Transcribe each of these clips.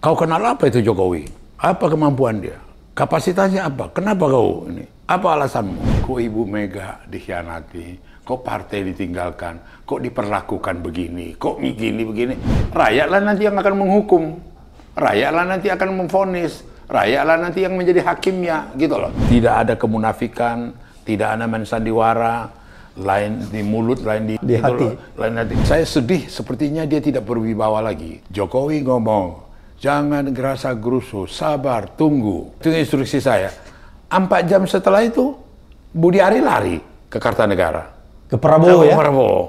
Kau kenal apa itu Jokowi? Apa kemampuan dia? Kapasitasnya apa? Kenapa kau ini? Apa alasanmu? Kok Ibu Mega dikhianati? Kok partai ditinggalkan? Kok diperlakukan begini? Kok begini begini? Rakyatlah nanti yang akan menghukum. Rakyatlah nanti akan memfonis. Rakyatlah nanti yang menjadi hakimnya, gitu loh. Tidak ada kemunafikan, tidak ada main sandiwara, lain di mulut, lain di, di gitu hati. Loh, lain hati. Saya sedih, sepertinya dia tidak berwibawa lagi. Jokowi ngomong, Jangan gerasa gerusu, sabar, tunggu. Itu instruksi saya. Empat jam setelah itu, Budi Ari lari ke Kartanegara. Ke Prabowo ke ya? Prabowo.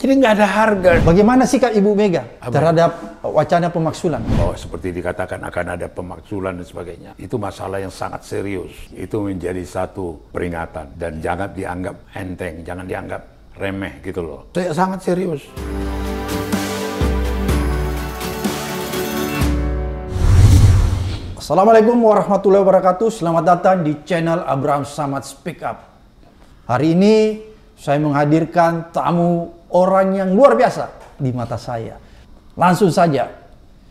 Jadi nggak ada harga. Bagaimana sikap Ibu Mega Apa? terhadap wacana pemaksulan? Oh, seperti dikatakan akan ada pemaksulan dan sebagainya. Itu masalah yang sangat serius. Itu menjadi satu peringatan. Dan jangan dianggap enteng, jangan dianggap remeh gitu loh. Saya sangat serius. Assalamualaikum warahmatullahi wabarakatuh. Selamat datang di channel Abraham Samad Speak Up. Hari ini saya menghadirkan tamu orang yang luar biasa di mata saya. Langsung saja,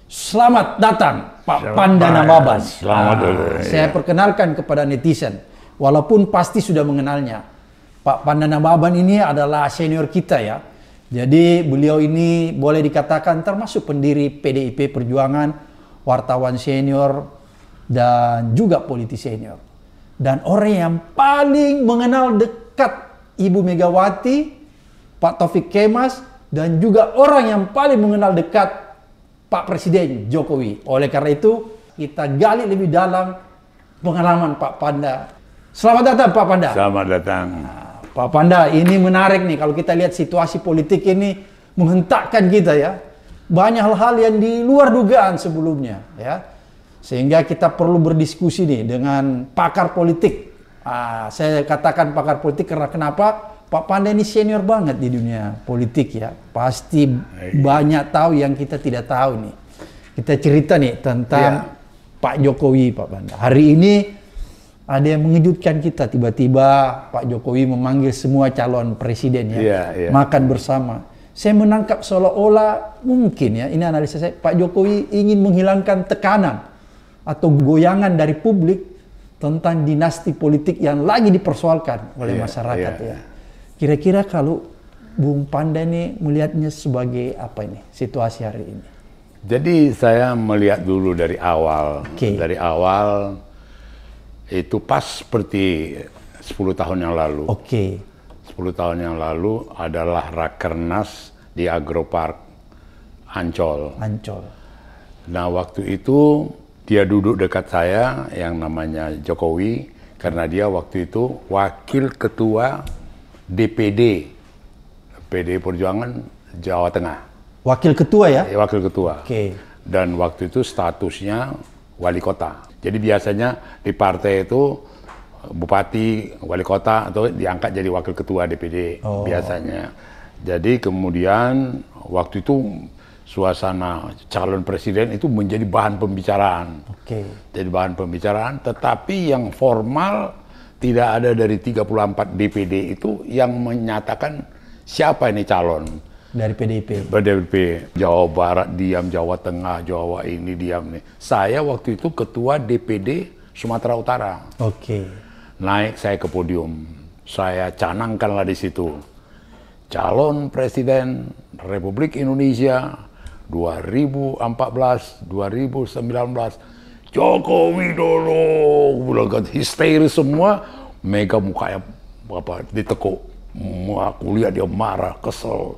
selamat datang Pak selamat Pandana Babas Selamat nah, Saya perkenalkan kepada netizen, walaupun pasti sudah mengenalnya. Pak Pandana Baban ini adalah senior kita ya. Jadi beliau ini boleh dikatakan termasuk pendiri PDIP Perjuangan, wartawan senior, dan juga politisi senior. Dan orang yang paling mengenal dekat Ibu Megawati, Pak Taufik Kemas, dan juga orang yang paling mengenal dekat Pak Presiden Jokowi. Oleh karena itu, kita gali lebih dalam pengalaman Pak Panda. Selamat datang Pak Panda. Selamat datang. Nah, Pak Panda, ini menarik nih kalau kita lihat situasi politik ini menghentakkan kita ya. Banyak hal-hal yang di luar dugaan sebelumnya ya. Sehingga kita perlu berdiskusi nih dengan pakar politik. Ah, saya katakan pakar politik karena kenapa? Pak Pandai ini senior banget di dunia politik ya. Pasti banyak tahu yang kita tidak tahu nih. Kita cerita nih tentang ya. Pak Jokowi, Pak Pandai. Hari ini ada yang mengejutkan kita tiba-tiba Pak Jokowi memanggil semua calon presiden ya, ya, ya. makan bersama. Saya menangkap seolah-olah mungkin ya, ini analisa saya, Pak Jokowi ingin menghilangkan tekanan atau goyangan dari publik tentang dinasti politik yang lagi dipersoalkan oleh yeah, masyarakat yeah. ya. Kira-kira kalau Bung Panda ini melihatnya sebagai apa ini situasi hari ini? Jadi saya melihat dulu dari awal, okay. dari awal itu pas seperti 10 tahun yang lalu. Oke. Okay. 10 tahun yang lalu adalah Rakernas di Agropark Ancol. Ancol. Nah, waktu itu dia duduk dekat saya yang namanya Jokowi karena dia waktu itu wakil ketua DPD PD Perjuangan Jawa Tengah. Wakil ketua ya? Eh, wakil ketua. Oke. Okay. Dan waktu itu statusnya wali kota. Jadi biasanya di partai itu bupati, wali kota atau diangkat jadi wakil ketua DPD oh. biasanya. Jadi kemudian waktu itu suasana calon presiden itu menjadi bahan pembicaraan. Oke. Okay. Jadi bahan pembicaraan, tetapi yang formal tidak ada dari 34 DPD itu yang menyatakan siapa ini calon. Dari PDIP? PDIP. Jawa Barat diam, Jawa Tengah, Jawa ini diam nih. Saya waktu itu ketua DPD Sumatera Utara. Oke. Okay. Naik saya ke podium. Saya canangkanlah di situ. Calon Presiden Republik Indonesia 2014, 2019 Joko Widodo bulan kan, histeris semua Mega mukanya apa ditekuk mau kuliah dia marah kesel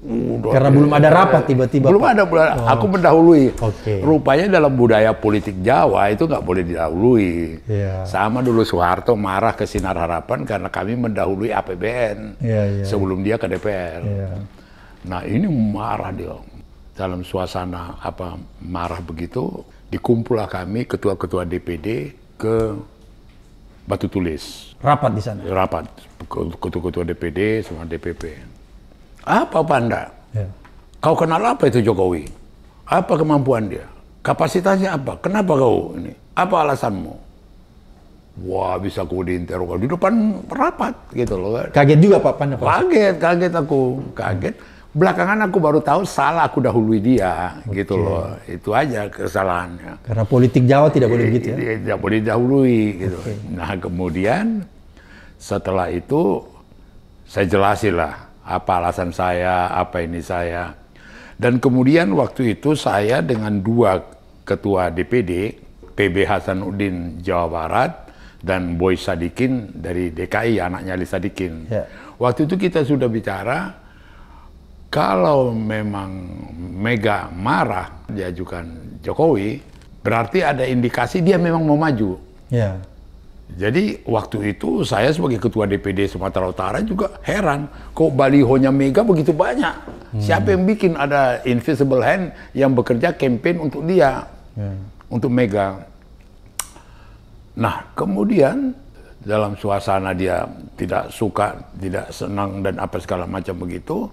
Udah, Karena belum ada rapat tiba-tiba. Belum ada, oh. aku mendahului. Okay. Rupanya dalam budaya politik Jawa itu nggak boleh didahului. Yeah. Sama dulu Soeharto marah ke Sinar Harapan karena kami mendahului APBN yeah, yeah, sebelum dia ke DPR. Yeah. Nah ini marah dia, dalam suasana apa marah begitu dikumpulah kami ketua-ketua DPD ke Batu Tulis. Rapat di sana. Rapat ketua-ketua DPD sama DPP. Apa Panda? Ya. Kau kenal apa itu Jokowi? Apa kemampuan dia? Kapasitasnya apa? Kenapa kau ini? Apa alasanmu? Wah bisa aku diinterogasi di depan rapat gitu loh. Kaget juga Pak Panda. Kaget, kaget aku, kaget. Hmm belakangan aku baru tahu salah aku dahului dia okay. gitu loh itu aja kesalahannya karena politik Jawa tidak boleh begitu ya iya, tidak boleh dahului gitu okay. nah kemudian setelah itu saya jelasin lah apa alasan saya apa ini saya dan kemudian waktu itu saya dengan dua ketua DPD PB Hasanuddin Jawa Barat dan Boy Sadikin dari DKI anaknya Ali Sadikin yeah. waktu itu kita sudah bicara kalau memang Mega marah diajukan Jokowi, berarti ada indikasi dia memang mau maju. Ya. Jadi waktu itu saya sebagai ketua DPD Sumatera Utara juga heran, kok balihonya Mega begitu banyak. Hmm. Siapa yang bikin ada invisible hand yang bekerja campaign untuk dia, ya. untuk Mega. Nah kemudian dalam suasana dia tidak suka, tidak senang dan apa segala macam begitu,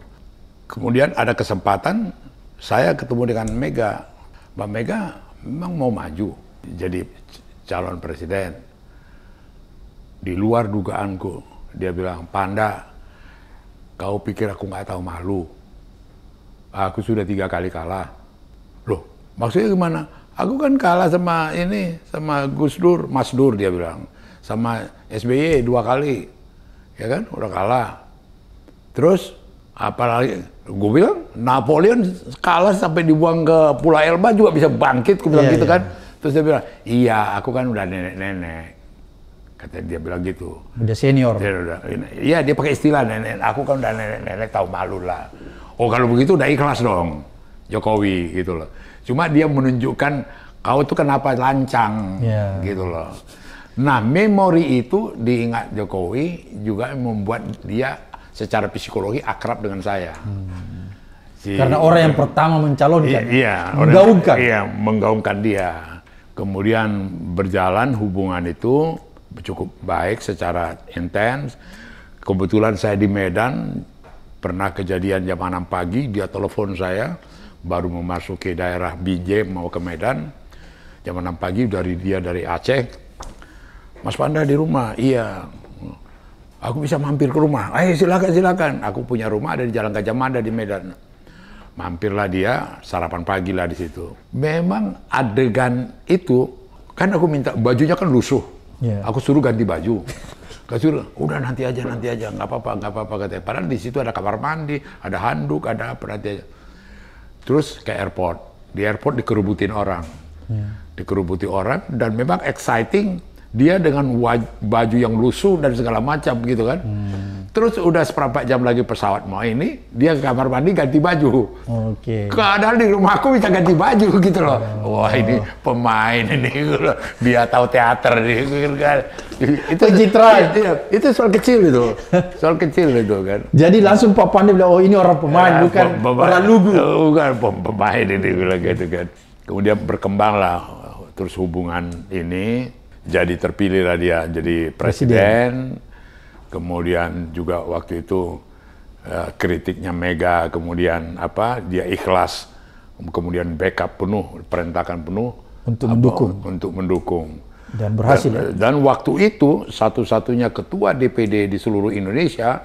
Kemudian ada kesempatan saya ketemu dengan Mega. Mbak Mega memang mau maju jadi calon presiden. Di luar dugaanku, dia bilang, Panda, kau pikir aku nggak tahu malu? Aku sudah tiga kali kalah. Loh, maksudnya gimana? Aku kan kalah sama ini, sama Gus Dur, Mas Dur dia bilang. Sama SBY dua kali. Ya kan, udah kalah. Terus apalagi gue bilang Napoleon kalah sampai dibuang ke Pulau Elba juga bisa bangkit gue bilang yeah, gitu yeah. kan terus dia bilang iya aku kan udah nenek-nenek kata dia bilang gitu udah senior dia udah iya dia pakai istilah nenek aku kan udah nenek-nenek tahu malu lah oh kalau begitu udah ikhlas dong Jokowi gitu loh cuma dia menunjukkan kau tuh kenapa lancang yeah. gitu loh nah memori itu diingat Jokowi juga membuat dia secara psikologi akrab dengan saya. Hmm. Si, Karena orang yang iya. pertama mencalonkan, iya, menggaungkan. Orang, iya, menggaungkan dia. Kemudian berjalan hubungan itu cukup baik secara intens. Kebetulan saya di Medan, pernah kejadian jam 6 pagi, dia telepon saya, baru memasuki daerah Binjai mau ke Medan. Jam 6 pagi dari dia dari Aceh, Mas Panda di rumah, iya Aku bisa mampir ke rumah. Eh silakan silakan. Aku punya rumah ada di Jalan Gajah Mada di Medan. Mampirlah dia, sarapan pagi lah di situ. Memang adegan itu, kan aku minta, bajunya kan lusuh. Yeah. Aku suruh ganti baju. Kasur, udah nanti aja, nanti aja, nggak apa-apa, nggak apa-apa katanya. Padahal di situ ada kamar mandi, ada handuk, ada apa nanti aja. Terus ke airport, di airport dikerubutin orang, yeah. dikerubuti orang dan memang exciting dia dengan baju yang lusuh dan segala macam gitu kan. Hmm. Terus udah seperempat jam lagi pesawat mau ini, dia ke kamar mandi ganti baju. Oke. Okay. Keadaan di rumahku bisa ganti baju gitu loh. Oh. Wah ini pemain ini gitu loh. dia tahu teater nih. Kan? Itu citra. Iya, iya. Itu, soal kecil itu, soal kecil itu kan. Jadi langsung Pak dia bilang, oh ini orang pemain ya, bukan pemain, orang lugu. Ya, bukan pemain ini lagi gitu, kan, gitu kan. Kemudian berkembang lah terus hubungan ini jadi terpilihlah dia jadi presiden, presiden. kemudian juga waktu itu uh, kritiknya Mega, kemudian apa dia ikhlas, kemudian backup penuh, perintahkan penuh untuk apa, mendukung, untuk mendukung dan berhasil. Dan, ya? dan waktu itu satu-satunya ketua DPD di seluruh Indonesia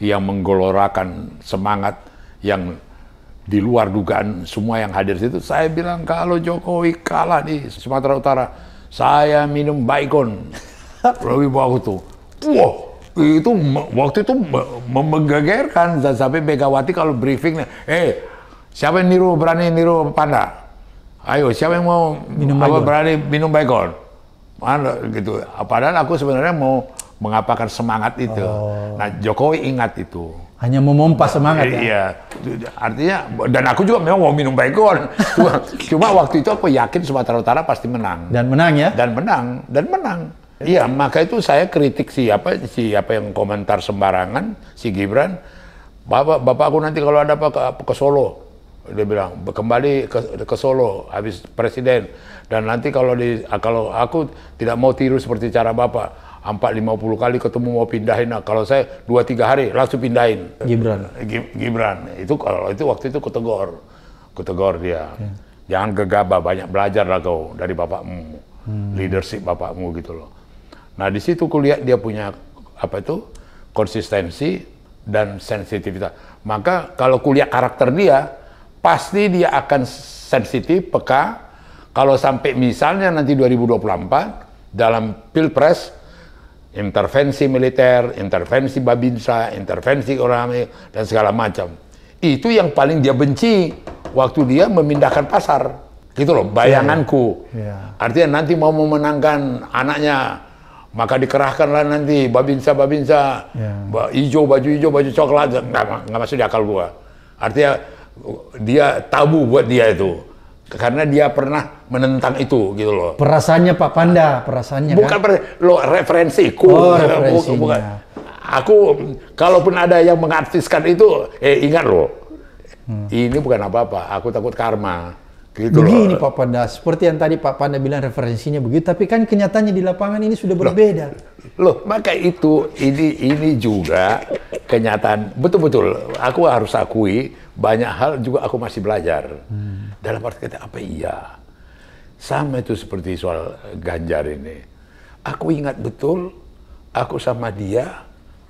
yang menggelorakan semangat yang di luar dugaan semua yang hadir situ saya bilang kalau Jokowi kalah di Sumatera Utara saya minum baikon. lebih bagus aku tuh, wah itu waktu itu dan sampai Megawati kalau briefingnya, eh siapa yang niru berani niru panda? Ayo siapa yang mau minum apa, berani minum baikon? Mana gitu. Padahal aku sebenarnya mau mengapakan semangat itu. Oh. Nah Jokowi ingat itu hanya memompa semangat ya. Iya. Artinya dan aku juga memang mau minum baikon. Cuma, waktu itu aku yakin Sumatera Utara pasti menang. Dan menang ya? Dan menang, dan menang. Iya, maka itu saya kritik siapa siapa yang komentar sembarangan si Gibran. Bapak bapak aku nanti kalau ada apa ke, ke Solo dia bilang kembali ke, ke Solo habis presiden dan nanti kalau di kalau aku tidak mau tiru seperti cara bapak empat lima puluh kali ketemu mau pindahin. Nah, kalau saya dua tiga hari langsung pindahin. Gibran. Gibran. Itu kalau itu waktu itu kutegor. Kutegor dia. Okay. Ya. Jangan gegabah, banyak belajar lah kau dari bapakmu. Hmm. Leadership bapakmu gitu loh. Nah, di situ kuliah dia punya apa itu? konsistensi dan sensitivitas. Maka kalau kuliah karakter dia, pasti dia akan sensitif, peka. Kalau sampai misalnya nanti 2024 dalam Pilpres intervensi militer, intervensi babinsa, intervensi orang dan segala macam. Itu yang paling dia benci waktu dia memindahkan pasar. Gitu loh, iya, bayanganku. Yeah. Yeah. Artinya nanti mau memenangkan anaknya, maka dikerahkanlah nanti babinsa-babinsa, yeah. hijau, baju hijau, baju coklat, nggak, nggak masuk di akal gua. Artinya dia tabu buat dia itu karena dia pernah menentang itu gitu loh. Perasaannya Pak Panda, perasaannya. Kan? Bukan kan? per, lo referensiku. Oh, referensinya. Bukan. Aku kalaupun ada yang mengartiskan itu, eh ingat loh, hmm. ini bukan apa-apa. Aku takut karma. Gitu Begini loh. Pak Panda, seperti yang tadi Pak Panda bilang referensinya begitu, tapi kan kenyataannya di lapangan ini sudah berbeda. Loh, loh maka itu ini ini juga kenyataan betul-betul aku harus akui banyak hal juga aku masih belajar. Hmm. Dalam arti kata apa iya? Sama itu seperti soal Ganjar ini. Aku ingat betul aku sama dia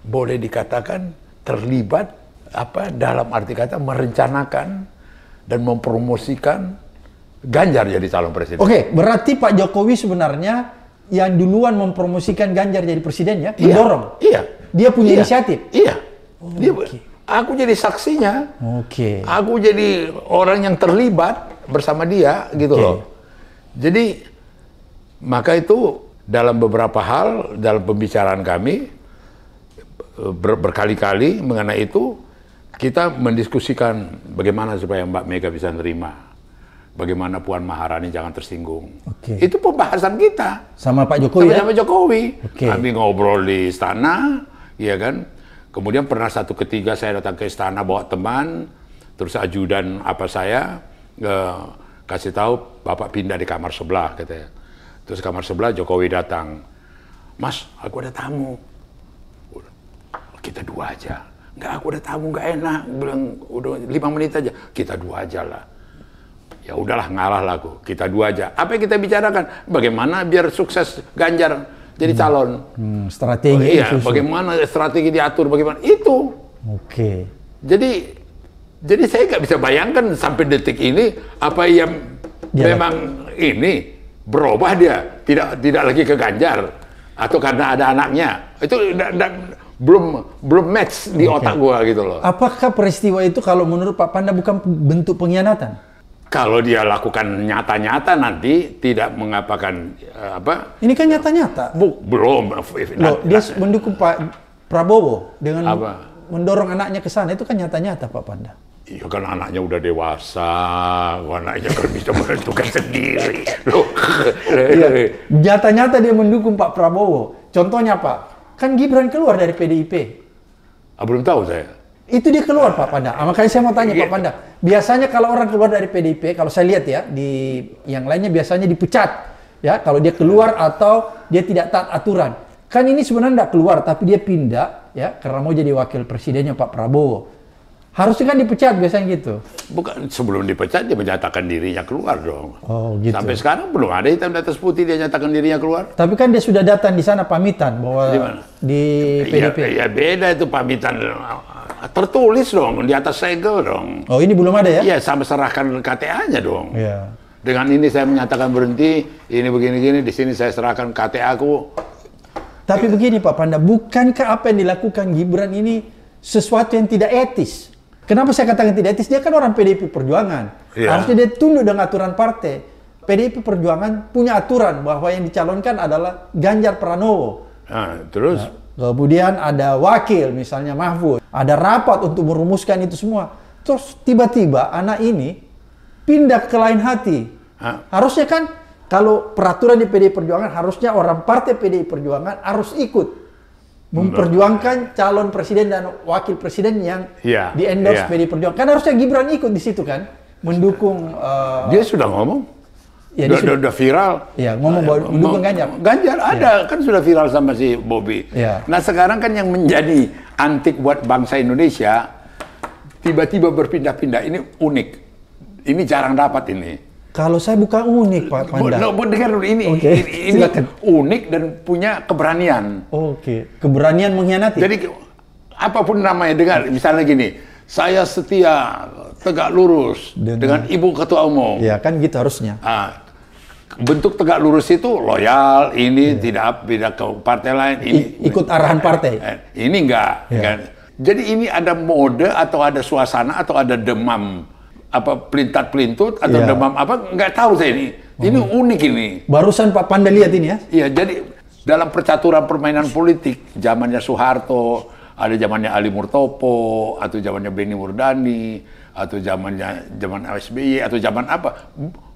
boleh dikatakan terlibat apa dalam arti kata merencanakan dan mempromosikan Ganjar jadi calon presiden. Oke, okay, berarti Pak Jokowi sebenarnya yang duluan mempromosikan Ganjar jadi presiden ya, iya, mendorong. Iya. Dia punya iya, inisiatif. Iya. Oh, dia okay. Aku jadi saksinya. Okay. Aku jadi orang yang terlibat bersama dia gitu okay. loh. Jadi maka itu dalam beberapa hal dalam pembicaraan kami ber, berkali-kali mengenai itu kita mendiskusikan bagaimana supaya Mbak Mega bisa nerima. Bagaimana Puan Maharani jangan tersinggung. Okay. Itu pembahasan kita. Sama Pak Jokowi Sama, -sama ya? Jokowi. Okay. Kami ngobrol di istana, ya kan Kemudian pernah satu ketiga saya datang ke istana bawa teman, terus ajudan apa saya eh, kasih tahu bapak pindah di kamar sebelah katanya. Terus kamar sebelah Jokowi datang, Mas, aku ada tamu. Kita dua aja. nggak aku ada tamu, enggak enak. Bilang, udah lima menit aja. Kita dua aja lah. Ya udahlah, ngalah lah aku. Kita dua aja. Apa yang kita bicarakan? Bagaimana biar sukses Ganjar? jadi hmm. calon. Hmm, strategi. Oh, iya, susu. bagaimana strategi diatur, bagaimana itu. Oke. Okay. Jadi jadi saya nggak bisa bayangkan sampai detik ini apa yang dia memang ini berubah dia tidak tidak lagi ke Ganjar atau karena ada anaknya itu da, da, belum belum match di okay. otak gua gitu loh. Apakah peristiwa itu kalau menurut Pak Panda bukan bentuk pengkhianatan? kalau dia lakukan nyata-nyata nanti tidak mengapakan eh, apa? Ini kan nyata-nyata. Bu, belum. Loh, dia mendukung Pak Prabowo dengan apa? mendorong anaknya ke sana itu kan nyata-nyata Pak Panda. Iya kan anaknya udah dewasa, anaknya kan bisa menentukan sendiri. Iya. nyata-nyata dia mendukung Pak Prabowo. Contohnya Pak, kan Gibran keluar dari PDIP. Ah, belum tahu saya. Itu dia keluar Pak Panda. Ah, makanya saya mau tanya Pak iya. Panda. Biasanya kalau orang keluar dari PDIP, kalau saya lihat ya di yang lainnya biasanya dipecat ya kalau dia keluar iya. atau dia tidak taat aturan. Kan ini sebenarnya tidak keluar tapi dia pindah ya karena mau jadi wakil presidennya Pak Prabowo. Harusnya kan dipecat biasanya gitu. Bukan sebelum dipecat dia menyatakan dirinya keluar dong. Oh gitu. Sampai sekarang belum ada hitam di atas putih dia nyatakan dirinya keluar. Tapi kan dia sudah datang di sana pamitan bahwa Dimana? di PDP. Ya, ya beda itu pamitan tertulis dong di atas segel dong. Oh ini belum ada ya? Iya, sampai serahkan KTA-nya dong. Iya. Dengan ini saya menyatakan berhenti, ini begini-gini, di sini saya serahkan KTA aku Tapi begini Pak Panda, bukankah apa yang dilakukan Gibran ini sesuatu yang tidak etis? Kenapa saya katakan tidak etis? Dia kan orang PDIP Perjuangan. Ya. Harusnya dia tunduk dengan aturan partai. PDIP Perjuangan punya aturan bahwa yang dicalonkan adalah Ganjar Pranowo. Nah, terus? Nah, Kemudian ada wakil, misalnya Mahfud. Ada rapat untuk merumuskan itu semua. Terus tiba-tiba anak ini pindah ke lain hati. Harusnya kan kalau peraturan di PDI Perjuangan, harusnya orang partai PDI Perjuangan harus ikut memperjuangkan calon presiden dan wakil presiden yang ya, di endorse ya. PDI Perjuangan. Kan harusnya Gibran ikut di situ kan, mendukung. Uh, Dia eh, sudah ngomong Ya, udah, sudah, udah viral. Ya, ngomong bahwa dukung Ganjar. Ganjar iya. ada, ya. kan sudah viral sama si Bobby. Ya. Nah sekarang kan yang menjadi antik buat bangsa Indonesia, tiba-tiba berpindah-pindah, ini unik. Ini jarang dapat ini. Kalau saya buka unik, Pak Panda. No, dengar dulu ini. Okay. Ini, ini unik dan punya keberanian. Oke, okay. keberanian mengkhianati. Jadi apapun namanya, dengar misalnya gini, saya setia tegak lurus dengan, dengan ibu ketua umum. Iya kan gitu harusnya. Ah, bentuk tegak lurus itu loyal ini yeah. tidak beda ke partai lain ini ikut arahan eh, partai eh, ini enggak, yeah. kan jadi ini ada mode atau ada suasana atau ada demam apa pelintat pelintut atau yeah. demam apa nggak tahu saya ini oh. ini unik ini barusan Pak Panda lihat ini ya iya jadi dalam percaturan permainan politik zamannya Soeharto ada zamannya Ali Murtopo atau zamannya Beni Murdani atau zamannya zaman SBY atau zaman apa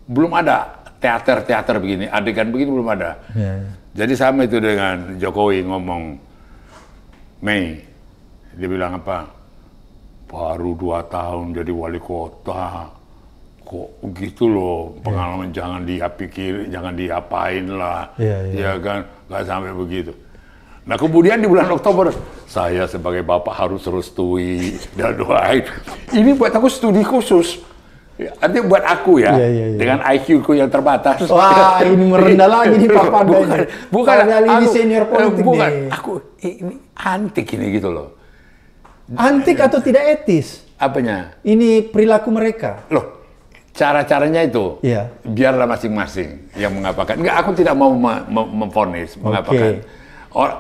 belum ada teater-teater begini, adegan begini belum ada. Yeah. Ya. Jadi sama itu dengan Jokowi ngomong Mei, dia bilang apa? Baru dua tahun jadi wali kota, kok gitu loh pengalaman yeah. jangan diapikir jangan diapain lah, yeah, yeah. ya, ya. Iya kan nggak sampai begitu. Nah kemudian di bulan Oktober saya sebagai bapak harus restui dan doain. Ini buat aku studi khusus Nanti buat aku ya, yeah, yeah, yeah. dengan IQ ku yang terbatas. Wah, ini merendah lagi nih Pak Pandai. Bukan, bukan aku, ini senior eh, politik bukan, deh. Aku ini antik ini gitu loh. Antik atau tidak etis? Apanya? Ini perilaku mereka. Loh, cara-caranya itu yeah. biarlah masing-masing yang mengapakan. Enggak, aku tidak mau memfonis okay. Or,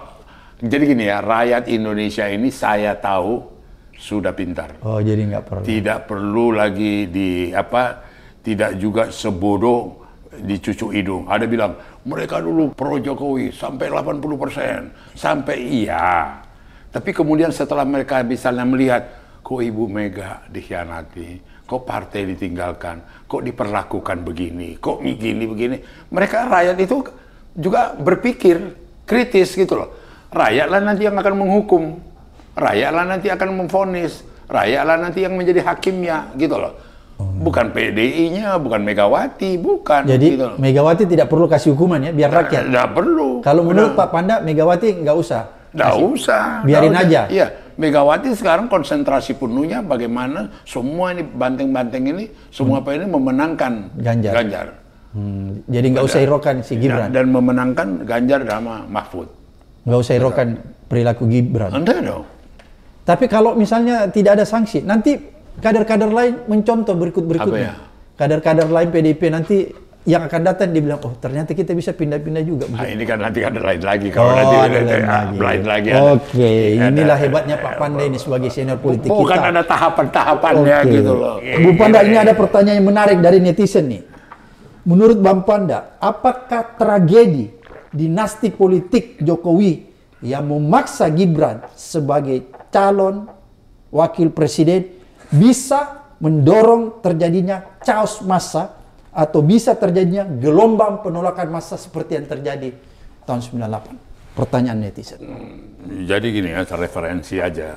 jadi gini ya, rakyat Indonesia ini saya tahu sudah pintar. Oh, jadi nggak perlu. Tidak perlu lagi di apa? Tidak juga sebodoh dicucuk hidung. Ada bilang mereka dulu pro Jokowi sampai 80 persen, sampai iya. Tapi kemudian setelah mereka misalnya melihat, kok Ibu Mega dikhianati, kok partai ditinggalkan, kok diperlakukan begini, kok begini begini. Mereka rakyat itu juga berpikir kritis gitu loh. Rakyatlah nanti yang akan menghukum rakyatlah nanti akan memfonis, rakyatlah nanti yang menjadi hakimnya gitu loh. Oh. Bukan PDI-nya, bukan Megawati, bukan. Jadi gitu loh. Megawati tidak perlu kasih hukuman ya, biar rakyat. Tidak perlu. Kalau menurut Pak Panda, Megawati nggak usah. Nggak usah. Biarin gak aja. Iya. Megawati sekarang konsentrasi penuhnya bagaimana semua ini banteng-banteng ini semua hmm. apa ini memenangkan Ganjar. Ganjar. Hmm. Jadi nggak usah irokan si iya, Gibran. Dan, dan memenangkan Ganjar sama Mahfud. Nggak usah irokan perilaku Gibran. Anda dong. Tapi kalau misalnya tidak ada sanksi, nanti kader-kader lain mencontoh berikut-berikutnya. Ya? Kader-kader lain PDP nanti yang akan datang dia bilang, oh ternyata kita bisa pindah-pindah juga. Nah, ini kan nanti kader lain lagi kalau oh, nanti ada lain ah, lagi. Lain lagi Oke, okay. inilah ada, hebatnya Pak Pandai ini sebagai senior politik bukan kita. Bukan ada tahapan-tahapannya okay. gitu loh. Bu Panda ini ada pertanyaan yang menarik dari netizen nih. Menurut Bang Panda, apakah tragedi dinasti politik Jokowi yang memaksa Gibran sebagai calon wakil presiden bisa mendorong terjadinya chaos massa atau bisa terjadinya gelombang penolakan massa seperti yang terjadi tahun 98? Pertanyaan netizen. Hmm, jadi gini ya, referensi aja.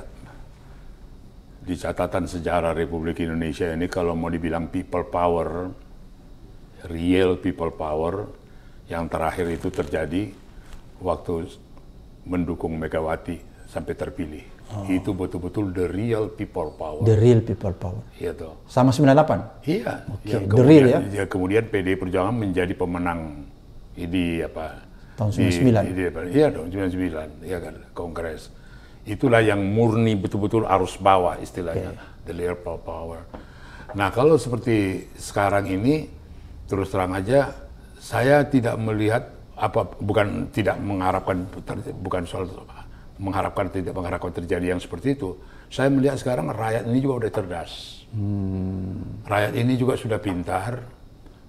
Di catatan sejarah Republik Indonesia ini kalau mau dibilang people power, real people power, yang terakhir itu terjadi waktu mendukung Megawati sampai terpilih. Oh. Itu betul-betul the real people power. The real people power. Iya toh. Sama 98? Iya. Oke, okay. Ya, the real ya. ya kemudian PD Perjuangan menjadi pemenang di apa? Tahun 99. Di, di, iya dong, 99. Iya kan, kongres. Itulah yang murni betul-betul arus bawah istilahnya, okay. the real people power. Nah, kalau seperti sekarang ini terus terang aja saya tidak melihat apa bukan tidak mengharapkan bukan soal mengharapkan tidak mengharapkan terjadi yang seperti itu. Saya melihat sekarang rakyat ini juga sudah cerdas. Hmm. Rakyat ini juga sudah pintar.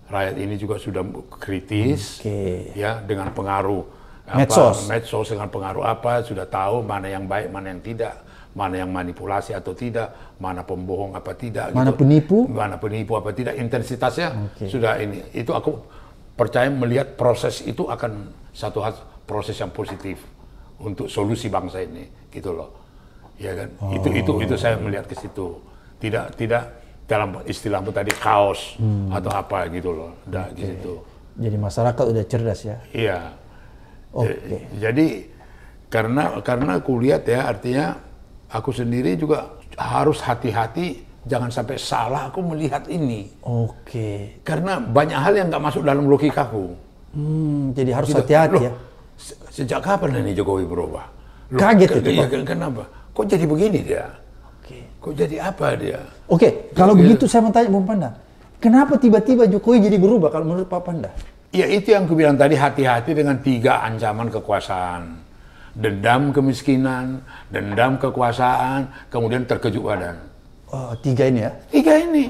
Rakyat ini juga sudah kritis hmm, okay. ya dengan pengaruh apa, medsos. medsos dengan pengaruh apa sudah tahu mana yang baik mana yang tidak mana yang manipulasi atau tidak, mana pembohong apa tidak, mana gitu. penipu, mana penipu apa tidak, intensitasnya okay. sudah ini. Itu aku percaya melihat proses itu akan satu hal proses yang positif untuk solusi bangsa ini gitu loh ya kan oh. itu itu itu saya melihat ke situ tidak tidak dalam istilahmu tadi kaos hmm. atau apa gitu loh dah okay. gitu jadi masyarakat udah cerdas ya iya oke okay. Eh, jadi karena karena aku lihat ya artinya aku sendiri juga harus hati-hati jangan sampai salah aku melihat ini oke okay. karena banyak hal yang nggak masuk dalam logikaku hmm, jadi harus gitu. hati-hati ya sejak kapan ini Jokowi berubah? Loh, Kaget itu iya, Pak. Kenapa? Kok jadi begini dia? Oke. Kok jadi apa dia? Oke, kalau jadi, begitu saya mau tanya Bung Panda. Kenapa tiba-tiba Jokowi jadi berubah kalau menurut Pak Panda? Ya itu yang aku bilang tadi hati-hati dengan tiga ancaman kekuasaan. Dendam kemiskinan, dendam kekuasaan, kemudian terkejut badan. Oh, tiga ini ya? Tiga ini.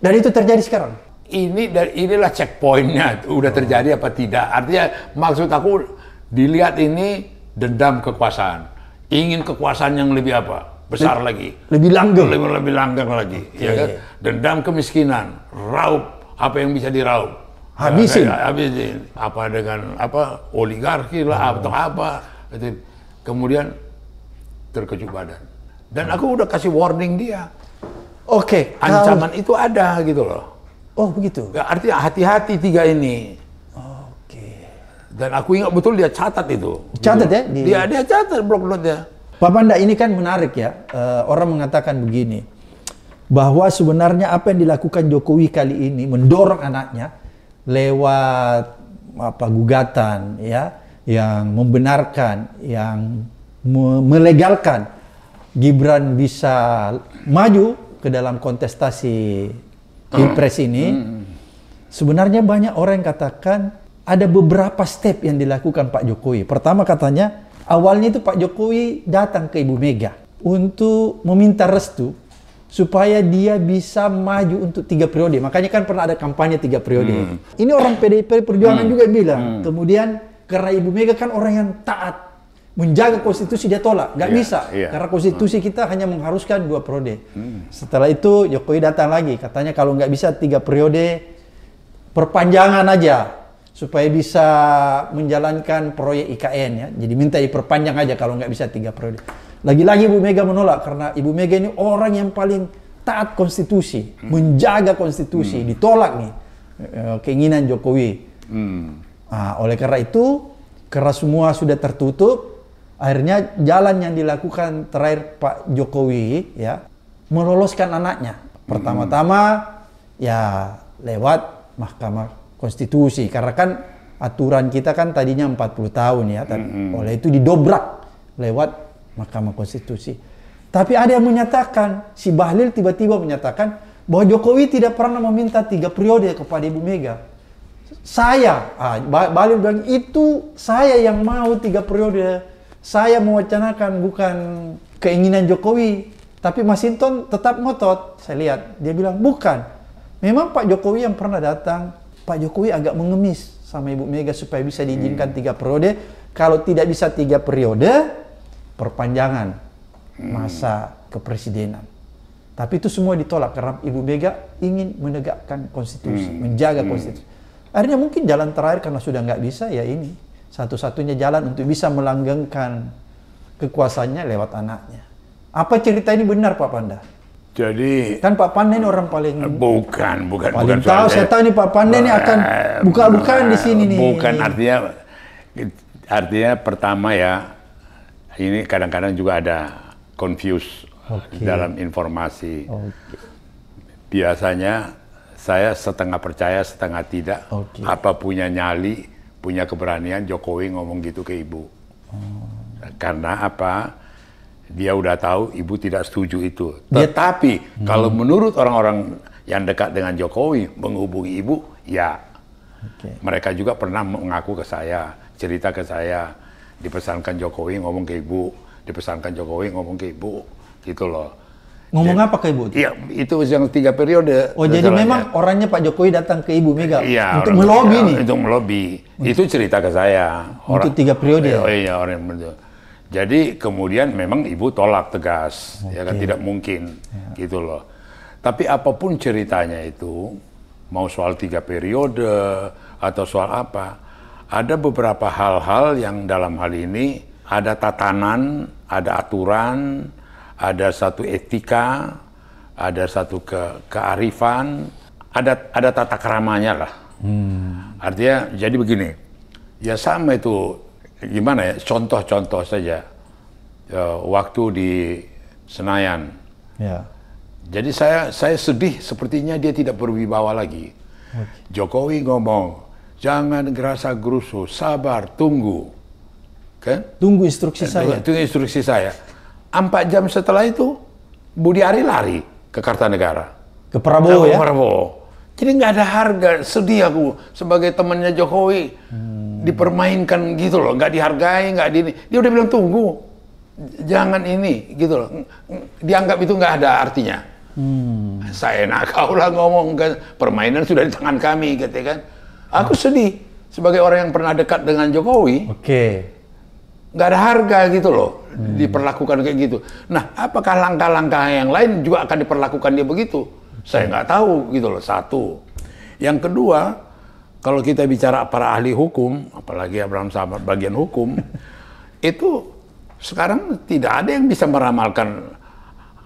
Dan itu terjadi sekarang? ini dan inilah checkpointnya udah oh. terjadi apa tidak artinya maksud aku dilihat ini dendam kekuasaan ingin kekuasaan yang lebih apa besar Le lagi lebih langgeng lebih, lebih langgeng lagi okay. ya kan dendam kemiskinan raup apa yang bisa diraup habisin ya, habisin apa dengan apa oligarki lah oh. atau apa itu kemudian terkejut badan dan aku udah kasih warning dia oke okay, ancaman kalau... itu ada gitu loh Oh begitu. Ya, artinya hati-hati tiga ini. Oke. Okay. Dan aku ingat betul dia catat itu. Catat ya? Di... Dia dia catat blok notnya. Pak Panda ini kan menarik ya. Uh, orang mengatakan begini bahwa sebenarnya apa yang dilakukan Jokowi kali ini mendorong anaknya lewat apa gugatan ya yang membenarkan yang me melegalkan Gibran bisa maju ke dalam kontestasi Pilpres hmm. ini, hmm. sebenarnya banyak orang yang katakan ada beberapa step yang dilakukan Pak Jokowi. Pertama katanya, awalnya itu Pak Jokowi datang ke Ibu Mega untuk meminta restu supaya dia bisa maju untuk tiga periode. Makanya kan pernah ada kampanye tiga periode. Hmm. Ini orang PDIP Perjuangan hmm. juga bilang. Hmm. Kemudian karena Ibu Mega kan orang yang taat menjaga konstitusi dia tolak, nggak yeah, bisa yeah. karena konstitusi hmm. kita hanya mengharuskan dua periode. Hmm. Setelah itu Jokowi datang lagi, katanya kalau nggak bisa tiga periode perpanjangan aja supaya bisa menjalankan proyek IKN ya. Jadi minta diperpanjang aja kalau nggak bisa tiga periode. Lagi-lagi Ibu Mega menolak karena Ibu Mega ini orang yang paling taat konstitusi, hmm. menjaga konstitusi, hmm. ditolak nih eh, keinginan Jokowi. Hmm. Nah, oleh karena itu, karena semua sudah tertutup, Akhirnya jalan yang dilakukan terakhir Pak Jokowi ya meloloskan anaknya. Pertama-tama mm-hmm. ya lewat Mahkamah Konstitusi karena kan aturan kita kan tadinya 40 tahun ya, tapi mm-hmm. oleh itu didobrak lewat Mahkamah Konstitusi. Tapi ada yang menyatakan, si Bahlil tiba-tiba menyatakan bahwa Jokowi tidak pernah meminta tiga periode kepada Ibu Mega. Saya, ah, Bahlil bilang itu saya yang mau tiga periode saya mewacanakan bukan keinginan Jokowi, tapi Masinton tetap ngotot. Saya lihat, dia bilang, bukan. Memang Pak Jokowi yang pernah datang, Pak Jokowi agak mengemis sama Ibu Mega supaya bisa diizinkan hmm. tiga periode. Kalau tidak bisa tiga periode, perpanjangan hmm. masa kepresidenan. Tapi itu semua ditolak karena Ibu Mega ingin menegakkan konstitusi, hmm. menjaga hmm. konstitusi. Akhirnya mungkin jalan terakhir karena sudah nggak bisa ya ini satu-satunya jalan untuk bisa melanggengkan kekuasaannya lewat anaknya. Apa cerita ini benar Pak Panda? Jadi kan Pak Panda ini orang paling bukan bukan paling bukan tahu saya tahu nih Pak Panda ini akan buka-bukaan di sini nih. Bukan artinya artinya pertama ya ini kadang-kadang juga ada confuse okay. dalam informasi. Okay. Biasanya saya setengah percaya setengah tidak. Okay. Apa punya nyali punya keberanian Jokowi ngomong gitu ke ibu. Oh. Karena apa? Dia udah tahu ibu tidak setuju itu. Tetapi hmm. kalau menurut orang-orang yang dekat dengan Jokowi menghubungi ibu, ya okay. mereka juga pernah mengaku ke saya, cerita ke saya, dipesankan Jokowi ngomong ke ibu, dipesankan Jokowi ngomong ke ibu, gitu loh. Ngomong jadi, apa ke ibu? Iya, itu yang tiga periode. Oh, jadi memang orangnya Pak Jokowi datang ke ibu Mega iya, untuk melobi ya, nih. Untuk melobi. Itu cerita ke saya. Orang, untuk tiga periode. Oh iya, orang itu. Jadi kemudian memang ibu tolak tegas, okay. ya kan tidak mungkin ya. gitu loh. Tapi apapun ceritanya itu, mau soal tiga periode atau soal apa, ada beberapa hal-hal yang dalam hal ini ada tatanan, ada aturan, ada satu etika, ada satu ke kearifan, ada ada tata keramanya lah. Hmm. Artinya jadi begini, ya sama itu gimana ya contoh-contoh saja e, waktu di Senayan. Ya. Jadi saya saya sedih sepertinya dia tidak berwibawa lagi. Okay. Jokowi ngomong jangan gerasa gerusu, sabar, tunggu, kan? Tunggu instruksi eh, saya. Tunggu instruksi saya. Empat jam setelah itu, Budi Ari lari ke Kartanegara. Ke Prabowo ke ya? Prabowo. Jadi nggak ada harga. Sedih aku sebagai temannya Jokowi. Hmm. Dipermainkan gitu loh. Nggak dihargai, nggak di... Dia udah bilang, tunggu. Jangan ini, gitu loh. Dianggap itu nggak ada artinya. Hmm. Saya enak lah ngomong kan permainan sudah di tangan kami, gitu kan. Aku sedih sebagai orang yang pernah dekat dengan Jokowi. Oke. Okay nggak ada harga gitu loh hmm. diperlakukan kayak gitu. Nah, apakah langkah-langkah yang lain juga akan diperlakukan dia begitu? Saya nggak tahu gitu loh. Satu, yang kedua, kalau kita bicara para ahli hukum, apalagi Abraham Sabar bagian hukum, itu sekarang tidak ada yang bisa meramalkan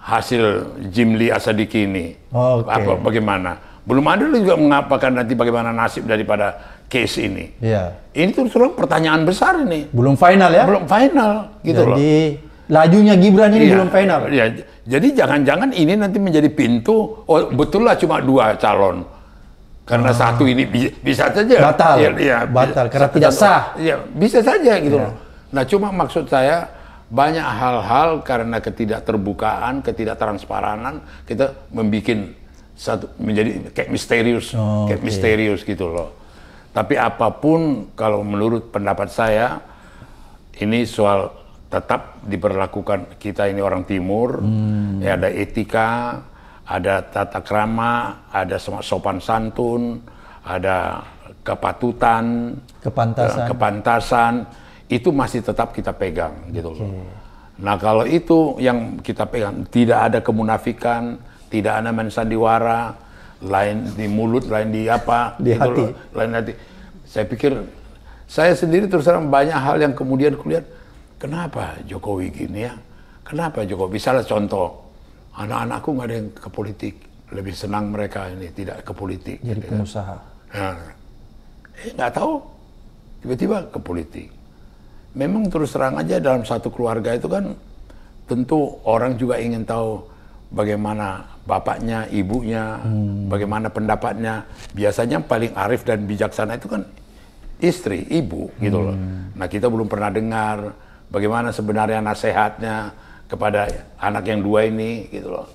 hasil Jimli Asadiki ini. Oh, okay. Apa bagaimana? Belum ada juga mengapakan nanti bagaimana nasib daripada case ini. Iya. Ini terus terang pertanyaan besar ini. Belum final ya? Belum final gitu Jadi, loh. lajunya Gibran ini ya. belum final. Iya. Jadi jangan-jangan ini nanti menjadi pintu oh betul lah cuma dua calon. Karena ah. satu ini bisa, bisa saja batal. Ya, ya, batal bisa, karena tidak sah. Iya, bisa saja gitu ya. loh. Nah, cuma maksud saya banyak hal-hal karena ketidakterbukaan, ketidaktransparanan kita membuat satu menjadi kayak misterius, oh, kayak okay. misterius gitu loh. Tapi apapun kalau menurut pendapat saya ini soal tetap diperlakukan kita ini orang timur, hmm. ya ada etika, ada tata krama, ada sopan santun, ada kepatutan, kepantasan. Eh, kepantasan itu masih tetap kita pegang gitu loh. Nah, kalau itu yang kita pegang tidak ada kemunafikan, tidak ada mensandiwara, lain di mulut, lain di apa, di gitu hati. Loh, lain hati. Saya pikir saya sendiri terus terang banyak hal yang kemudian kulihat kenapa Jokowi gini ya? Kenapa Jokowi? Misalnya contoh, anak-anakku nggak ada yang ke politik, lebih senang mereka ini tidak ke politik. Jadi gitu ya. pengusaha. Ya. Nah, eh, nggak tahu, tiba-tiba ke politik. Memang terus terang aja dalam satu keluarga itu kan tentu orang juga ingin tahu bagaimana bapaknya, ibunya, hmm. bagaimana pendapatnya. Biasanya paling arif dan bijaksana itu kan istri, ibu hmm. gitu loh. Hmm. Nah kita belum pernah dengar bagaimana sebenarnya nasihatnya kepada anak yang dua ini gitu loh.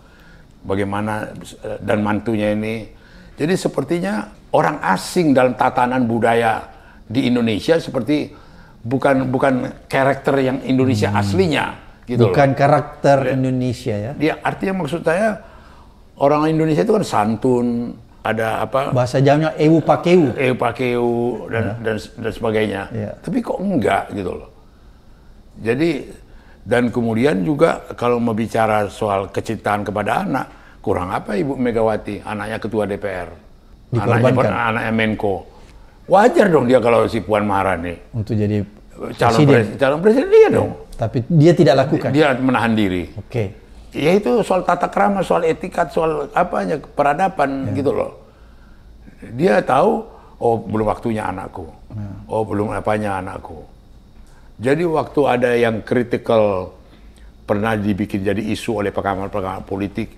Bagaimana eh, dan mantunya ini. Jadi sepertinya orang asing dalam tatanan budaya di Indonesia seperti bukan bukan karakter yang Indonesia hmm. aslinya Gitu Bukan loh. karakter ya. Indonesia ya. Ya artinya maksud saya orang Indonesia itu kan santun, ada apa bahasa jamnya ewu pakeu ewu pakeu dan, ya. dan dan sebagainya ya. tapi kok enggak gitu loh jadi dan kemudian juga kalau mau bicara soal kecintaan kepada anak kurang apa ibu Megawati anaknya ketua DPR anaknya anaknya Menko wajar dong dia kalau si Puan Maharani untuk jadi calon presiden, calon presiden dia iya. dong tapi dia tidak lakukan. Dia menahan diri. Oke. Okay. Ya itu soal tata krama, soal etikat, soal apanya peradaban ya. gitu loh. Dia tahu oh belum waktunya anakku. Ya. Oh belum apanya anakku. Jadi waktu ada yang kritikal pernah dibikin jadi isu oleh pengamal-pengamal politik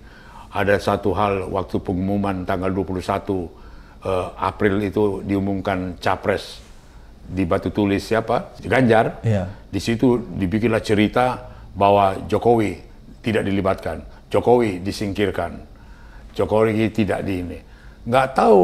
ada satu hal waktu pengumuman tanggal 21 uh, eh, April itu diumumkan capres di Batu Tulis siapa? Ganjar. ya. Di situ dibikinlah cerita bahwa Jokowi tidak dilibatkan, Jokowi disingkirkan, Jokowi tidak di ini. Nggak tahu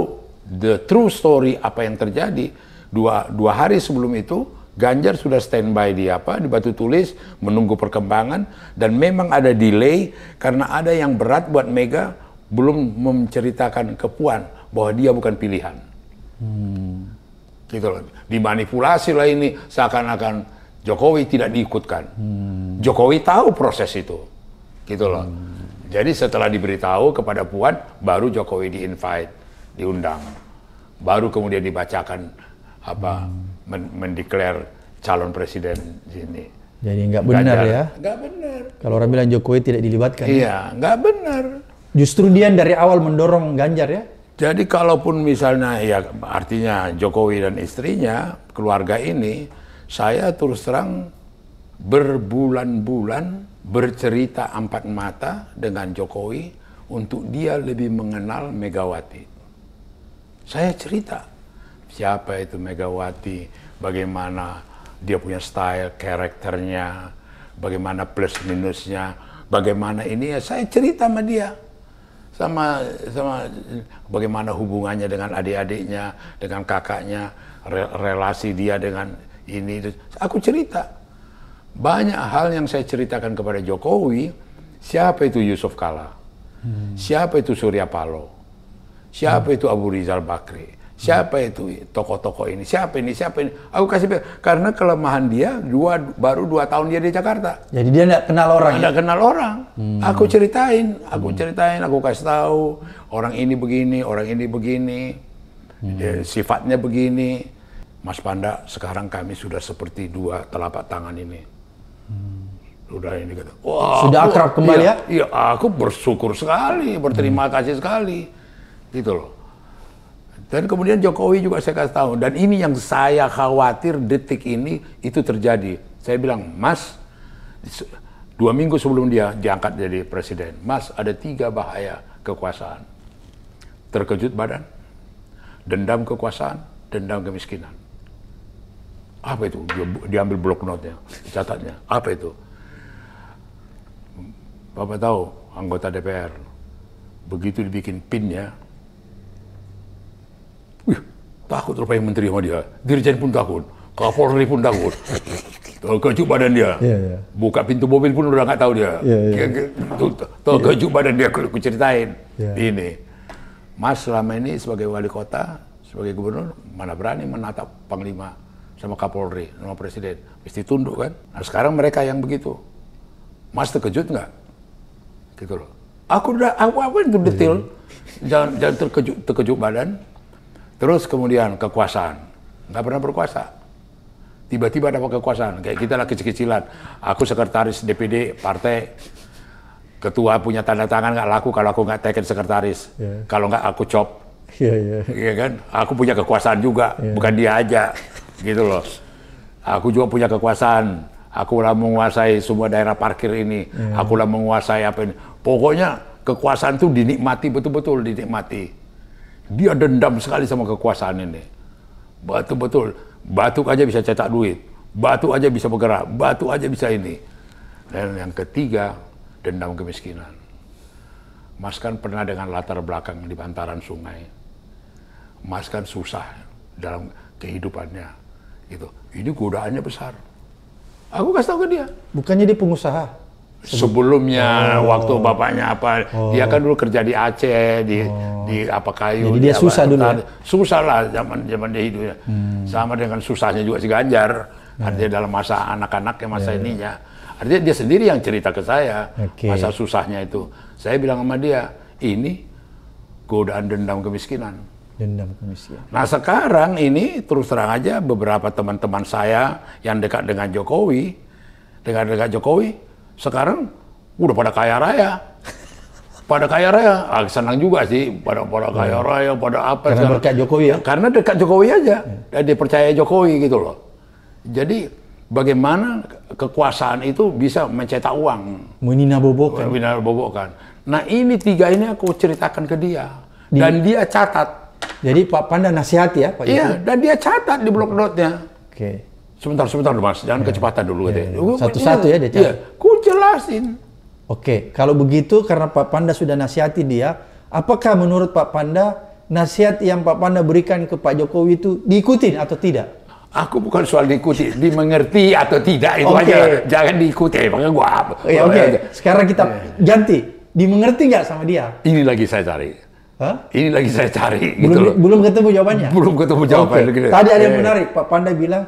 the true story apa yang terjadi. Dua, dua hari sebelum itu Ganjar sudah standby di apa di Batu Tulis menunggu perkembangan dan memang ada delay karena ada yang berat buat Mega belum menceritakan kepuan bahwa dia bukan pilihan. Hmm gitu loh. Dimanipulasi lah ini seakan-akan Jokowi tidak diikutkan. Hmm. Jokowi tahu proses itu, gitu loh. Hmm. Jadi setelah diberitahu kepada Puan, baru Jokowi diinvite, diundang, baru kemudian dibacakan apa hmm. mendeklar calon presiden di sini. Jadi nggak benar ya? Nggak benar. Kalau orang bilang Jokowi tidak dilibatkan. Iya, nggak ya? benar. Justru dia dari awal mendorong Ganjar ya? Jadi kalaupun misalnya ya artinya Jokowi dan istrinya, keluarga ini, saya terus terang berbulan-bulan bercerita empat mata dengan Jokowi untuk dia lebih mengenal Megawati. Saya cerita siapa itu Megawati, bagaimana dia punya style, karakternya, bagaimana plus minusnya, bagaimana ini ya saya cerita sama dia sama sama bagaimana hubungannya dengan adik-adiknya, dengan kakaknya, re relasi dia dengan ini. Aku cerita. Banyak hal yang saya ceritakan kepada Jokowi, siapa itu Yusuf Kala? Hmm. Siapa itu Surya Paloh? Siapa hmm. itu Abu Rizal Bakri? Siapa itu tokoh-tokoh ini? Siapa ini? Siapa ini? Aku kasih karena kelemahan dia dua baru dua tahun dia di Jakarta. Jadi dia tidak kenal orang. Tidak ya? kenal orang. Hmm. Aku ceritain, aku hmm. ceritain, aku kasih tahu orang ini begini, orang ini begini, hmm. ya, sifatnya begini. Mas Panda, sekarang kami sudah seperti dua telapak tangan ini. Hmm. Sudah ini kata. Wah, sudah akrab kembali iya, ya? Iya, aku bersyukur sekali, berterima hmm. kasih sekali, gitu loh. Dan kemudian Jokowi juga saya kasih tahu. Dan ini yang saya khawatir detik ini itu terjadi. Saya bilang, Mas, dua minggu sebelum dia diangkat jadi presiden, Mas ada tiga bahaya kekuasaan. Terkejut badan, dendam kekuasaan, dendam kemiskinan. Apa itu? Dia, diambil blok notnya, catatnya. Apa itu? Bapak tahu anggota DPR, begitu dibikin pinnya, Wih, takut rupanya menteri sama dia. Dirjen pun takut. Kapolri pun takut. Terkejut badan dia. Iya, iya. Buka pintu mobil pun udah nggak tahu dia. Yeah, iya, yeah. badan dia, aku ceritain. Ini. Mas selama ini sebagai wali kota, sebagai gubernur, mana berani menatap Panglima sama Kapolri, sama Presiden. Mesti tunduk kan. Nah sekarang mereka yang begitu. Mas terkejut nggak? Gitu loh. Aku udah, aku apa itu detail. Jangan, jangan terkejut, terkejut badan. Terus kemudian kekuasaan. Nggak pernah berkuasa. Tiba-tiba dapat kekuasaan. Kayak kita lagi kecil-kecilan. Aku sekretaris DPD partai. Ketua punya tanda tangan nggak laku kalau aku nggak teken sekretaris. Yeah. Kalau nggak aku cop. Iya, yeah, yeah. iya. kan? Aku punya kekuasaan juga. Yeah. Bukan dia aja. gitu loh. Aku juga punya kekuasaan. aku lah menguasai semua daerah parkir ini. Yeah. lah menguasai apa ini. Pokoknya kekuasaan tuh dinikmati betul-betul dinikmati dia dendam sekali sama kekuasaan ini. Batu betul batu aja bisa cetak duit. batu aja bisa bergerak. batu aja bisa ini. Dan yang ketiga, dendam kemiskinan. Mas kan pernah dengan latar belakang di bantaran sungai. Mas kan susah dalam kehidupannya. itu, Ini godaannya besar. Aku kasih tahu ke dia. Bukannya dia pengusaha? sebelumnya oh. waktu bapaknya apa oh. dia kan oh. dulu kerja di Aceh di oh. di apa kayu jadi dia apa, susah dulu ya? susah lah zaman zaman dia hidupnya hmm. sama dengan susahnya juga si Ganjar yeah. artinya dalam masa anak-anaknya masa yeah. Ya. ininya artinya dia sendiri yang cerita ke saya okay. masa susahnya itu saya bilang sama dia ini godaan dendam kemiskinan dendam kemiskinan nah sekarang ini terus terang aja beberapa teman-teman saya yang dekat dengan Jokowi dengan dekat Jokowi sekarang udah pada kaya raya. Pada kaya raya, ah, senang juga sih. Pada pada hmm. kaya raya, pada apa? Karena sekarang. dekat Jokowi ya. Karena dekat Jokowi aja, dan hmm. eh, dipercaya Jokowi gitu loh. Jadi bagaimana kekuasaan itu bisa mencetak uang? Menina bobokan. Menina bobokan. Nah ini tiga ini aku ceritakan ke dia, di... dan dia catat. Jadi Pak Panda nasihat ya Pak Iya, dan dia catat di blok notnya. Oke. Okay. Sebentar, sebentar mas, jangan yeah. kecepatan dulu. Ya, gitu. Satu-satu ya dia iya, catat. Iya jelasin. Oke, kalau begitu karena Pak Panda sudah nasihati dia, apakah menurut Pak Panda nasihat yang Pak Panda berikan ke Pak Jokowi itu diikutin atau tidak? Aku bukan soal diikuti, dimengerti atau tidak itu okay. aja. Jangan diikuti, makanya gua apa. Iya, oke, okay. sekarang kita iya. ganti. Dimengerti nggak sama dia? Ini lagi saya cari. Hah? Ini lagi saya cari. Belum, gitu loh. belum ketemu jawabannya. Belum ketemu jawabannya. Okay. Tadi ada yang iya. menarik, Pak Panda bilang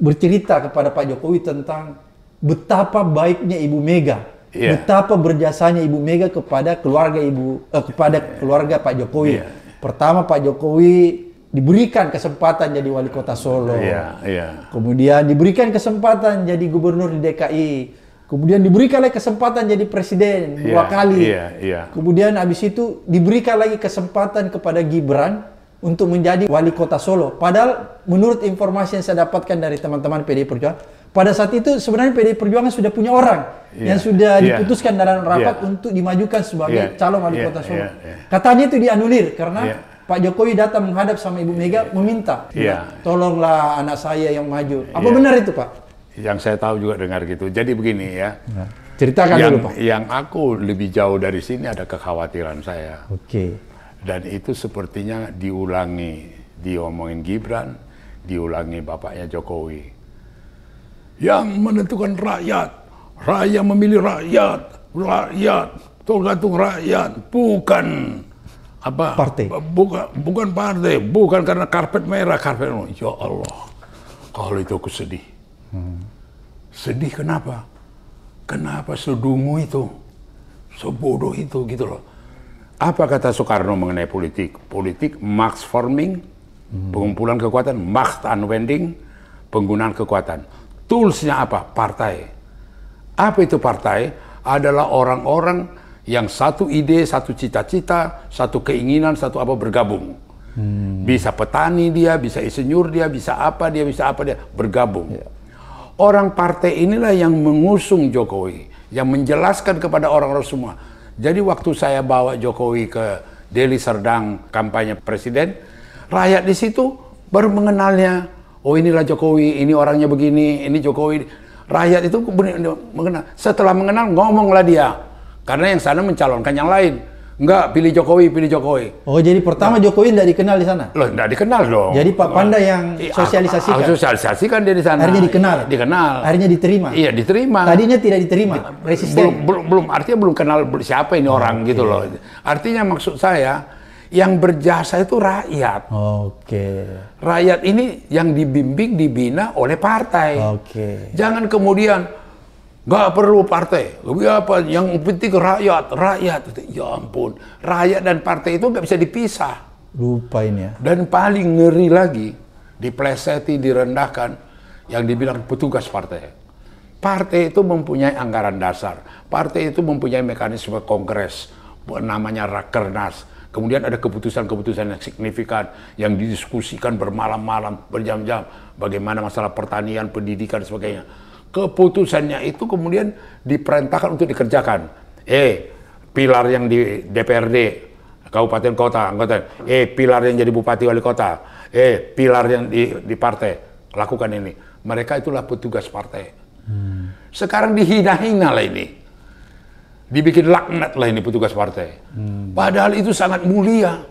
bercerita kepada Pak Jokowi tentang betapa baiknya Ibu Mega, yeah. betapa berjasanya Ibu Mega kepada keluarga Ibu eh, kepada keluarga Pak Jokowi. Yeah. Pertama Pak Jokowi diberikan kesempatan jadi wali kota Solo, yeah, yeah. kemudian diberikan kesempatan jadi gubernur di DKI, kemudian diberikan lagi kesempatan jadi presiden yeah, dua kali, yeah, yeah. kemudian habis itu diberikan lagi kesempatan kepada Gibran untuk menjadi wali kota Solo. Padahal menurut informasi yang saya dapatkan dari teman-teman PD Perjuangan, pada saat itu sebenarnya PDI Perjuangan sudah punya orang yeah. yang sudah yeah. diputuskan dalam iya. rapat yeah. untuk dimajukan sebagai yeah. calon wali yeah. kota Solo. Yeah. Iya. Katanya itu dianulir karena yeah. Pak Jokowi datang menghadap sama Ibu Mega yeah. meminta, yeah. Ya, tolonglah anak saya yang maju. Apa yeah. benar itu Pak? Yang saya tahu juga dengar gitu. Jadi begini ya. Nah. Ceritakan yang, dulu Pak. Yang aku lebih jauh dari sini ada kekhawatiran saya. Oke. Okay. Dan itu sepertinya diulangi, diomongin Gibran, diulangi bapaknya Jokowi yang menentukan rakyat. Rakyat memilih rakyat, rakyat, tergantung rakyat, bukan apa partai bukan bukan partai bukan karena karpet merah karpet merah ya Allah kalau itu aku sedih hmm. sedih kenapa kenapa sedungu itu sebodoh itu gitu loh apa kata Soekarno mengenai politik politik max forming hmm. pengumpulan kekuatan max unwinding penggunaan kekuatan Toolsnya apa? Partai. Apa itu partai? Adalah orang-orang yang satu ide, satu cita-cita, satu keinginan, satu apa bergabung. Hmm. Bisa petani dia, bisa insinyur dia, bisa apa dia, bisa apa dia, bergabung. Yeah. Orang partai inilah yang mengusung Jokowi, yang menjelaskan kepada orang-orang semua. Jadi waktu saya bawa Jokowi ke Deli Serdang kampanye presiden, rakyat di situ baru mengenalnya Oh inilah Jokowi, ini orangnya begini, ini Jokowi. Rakyat itu mengenal. Setelah mengenal ngomonglah dia. Karena yang sana mencalonkan yang lain. Enggak, pilih Jokowi, pilih Jokowi. Oh, jadi pertama nah. Jokowi enggak dikenal di sana? Loh, enggak dikenal dong. Jadi Pak Panda yang iya, sosialisasikan? Ah, sosialisasikan dia di sana. Akhirnya dikenal? Dikenal. Akhirnya diterima? Iya, diterima. Tadinya tidak diterima? Resisten? Belum, belum, artinya belum kenal siapa ini oh, orang okay. gitu loh. Artinya maksud saya, yang berjasa itu rakyat. Oke. Okay. Rakyat ini yang dibimbing dibina oleh partai. Oke. Okay. Jangan kemudian nggak perlu partai. Lebih apa yang penting rakyat, rakyat. Ya ampun, rakyat dan partai itu nggak bisa dipisah. ini ya. Dan paling ngeri lagi dipleseti, direndahkan yang dibilang petugas partai. Partai itu mempunyai anggaran dasar. Partai itu mempunyai mekanisme kongres, namanya rakernas Kemudian ada keputusan-keputusan yang signifikan yang didiskusikan bermalam-malam, berjam-jam. Bagaimana masalah pertanian, pendidikan, sebagainya. Keputusannya itu kemudian diperintahkan untuk dikerjakan. Eh, pilar yang di DPRD, kabupaten kota, anggota. Eh, pilar yang jadi bupati wali kota. Eh, pilar yang di, di partai. Lakukan ini. Mereka itulah petugas partai. Hmm. Sekarang dihina-hina lah ini dibikin laknat lah ini petugas partai. Hmm. Padahal itu sangat mulia.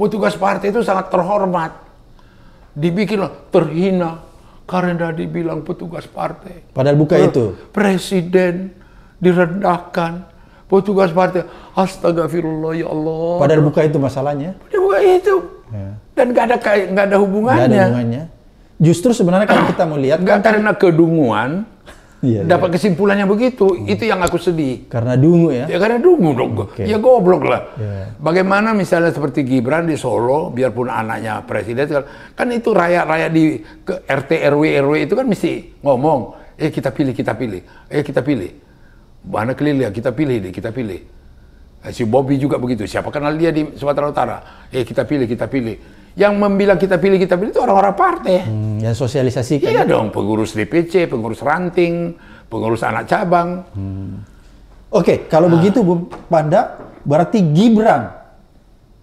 Petugas partai itu sangat terhormat. Dibikin terhina karena dibilang petugas partai. Padahal buka itu. Presiden direndahkan. Petugas partai, astagfirullah ya Allah. Padahal buka itu masalahnya. Padahal bukan itu. Ya. Dan nggak ada nggak ada hubungannya. Gak ada hubungannya. Justru sebenarnya kalau kita melihat Gak kan, karena kedunguan, Iya, iya, dapat iya. kesimpulannya begitu, hmm. itu yang aku sedih. Karena dungu ya? Ya karena dungu dong. Okay. Ya goblok lah. Yeah. Bagaimana misalnya seperti Gibran di Solo, biarpun anaknya presiden, kan itu rakyat-rakyat di ke RT RW RW itu kan mesti ngomong, eh kita pilih kita pilih, eh kita pilih, mana keliling ya, kita pilih deh kita pilih. Eh, si Bobby juga begitu. Siapa kenal dia di Sumatera Utara? Eh kita pilih kita pilih. Yang membilang kita pilih, kita pilih itu orang-orang partai. Hmm, yang sosialisasi. Iya kan? dong, pengurus DPC, pengurus ranting, pengurus anak cabang. Hmm. Oke, okay, kalau nah. begitu Bu Panda, berarti Gibran,